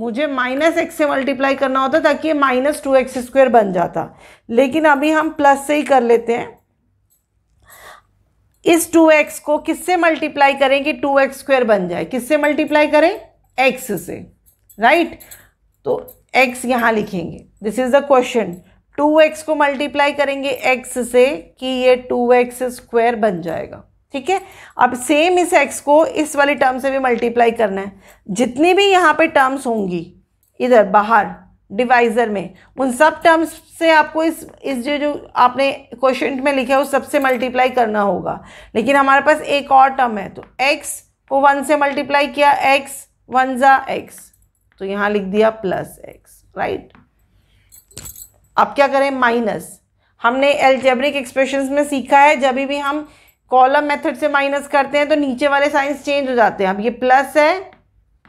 मुझे माइनस एक्स से मल्टीप्लाई करना होता ताकि ये माइनस टू एक्स स्क्वेयर बन जाता लेकिन अभी हम प्लस से ही कर लेते हैं इस टू एक्स को किससे मल्टीप्लाई करें कि टू एक्स स्क्वेयर बन जाए किससे मल्टीप्लाई करें एक्स से राइट right? तो x यहाँ लिखेंगे this is the question 2x को मल्टीप्लाई करेंगे x से कि ये 2x स्क्वायर बन जाएगा ठीक है अब सेम इस x को इस वाली टर्म से भी मल्टीप्लाई करना है जितनी भी यहाँ पे टर्म्स होंगी इधर बाहर डिवाइज़र में उन सब टर्म्स से आपको इस इस जो जो आपने क्वेश्चन में लिखा है उस सबसे मल्टीप्लाई करना होगा लेकिन हमारे पास एक और टर्म है तो x को वन से मल्टीप्लाई किया x वन ज़ा एक्स तो यहाँ लिख दिया प्लस एक्स राइट अब क्या करें माइनस हमने एल्जेब्रिक एक्सप्रेशंस में सीखा है जब भी हम कॉलम मेथड से माइनस करते हैं तो नीचे वाले साइंस चेंज हो जाते हैं अब ये प्लस है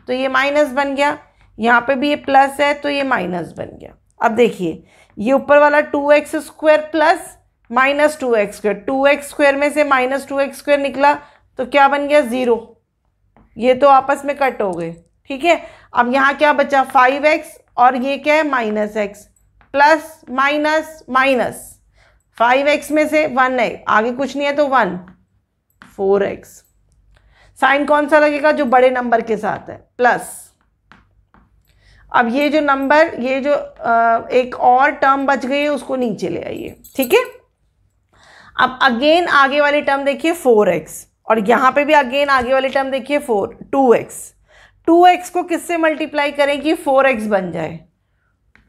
तो ये माइनस बन गया यहाँ पे भी ये प्लस है तो ये माइनस बन गया अब देखिए ये ऊपर वाला two x square plus minus two x square two x square में से माइनस टू एक्स स्क्वायर निकला तो क्या बन गया ज़ीरो ये तो आपस में कट हो गए ठीक है अब यहाँ क्या बचा फाइव एक्स और ये क्या है minus x plus minus minus five x में से वन है आगे कुछ नहीं है तो वन फोर एक्स साइन कौन सा लगेगा जो बड़े नंबर के साथ है प्लस अब ये जो नंबर ये जो एक और टर्म बच गई है उसको नीचे ले आइए ठीक है अब अगेन आगे वाली टर्म देखिए फोर एक्स और यहां पे भी अगेन आगे वाली टर्म देखिए four two x two x को किससे मल्टीप्लाई करें कि फोर एक्स बन जाए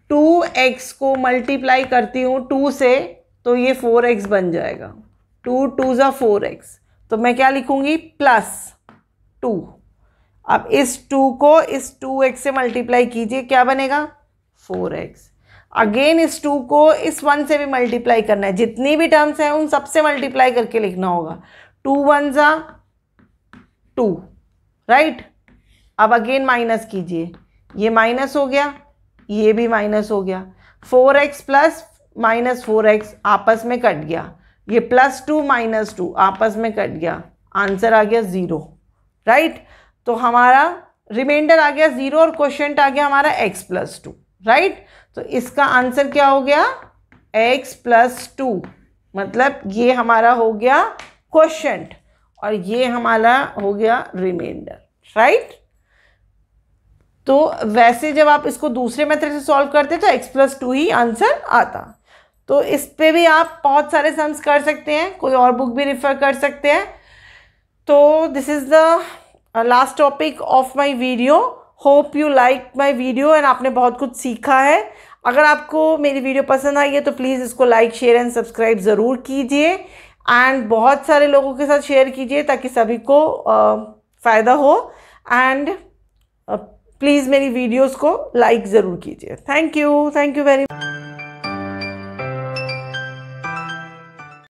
टू एक्स को मल्टीप्लाई करती हूँ टू से तो ये फोर एक्स बन जाएगा टू टू ज़ा फोर एक्स तो मैं क्या लिखूँगी प्लस टू अब इस टू को इस टू एक्स से मल्टीप्लाई कीजिए क्या बनेगा फोर एक्स अगेन इस टू को इस वन से भी मल्टीप्लाई करना है जितनी भी टर्म्स हैं उन सबसे मल्टीप्लाई करके लिखना होगा टू वन ज़ा टू राइट अब अगेन माइनस कीजिए ये माइनस हो गया ये भी माइनस हो गया four x plus minus four x आपस में कट गया ये प्लस टू माइनस टू आपस में कट गया आंसर आ गया ज़ीरो राइट तो हमारा रिमाइंडर आ गया ज़ीरो और क्वेश्चन आ गया हमारा एक्स प्लस टू राइट तो इसका आंसर क्या हो गया एक्स प्लस टू मतलब ये हमारा हो गया क्वेश्चन और ये हमारा हो गया रिमाइंडर राइट तो वैसे जब आप इसको दूसरे मेथड से सॉल्व करते तो एक्स प्लस टू ही आंसर आता तो इस पे भी आप बहुत सारे सम्स कर सकते हैं कोई और बुक भी रिफ़र कर सकते हैं तो this is the last topic of my video hope you like my video and आपने बहुत कुछ सीखा है अगर आपको मेरी वीडियो पसंद आई है तो प्लीज़ इसको लाइक शेयर एंड सब्सक्राइब ज़रूर कीजिए एंड बहुत सारे लोगों के साथ शेयर कीजिए ताकि सभी को uh, फ़ायदा हो एंड प्लीज़ मेरी वीडियोस को लाइक ज़रूर कीजिए thank you thank you very much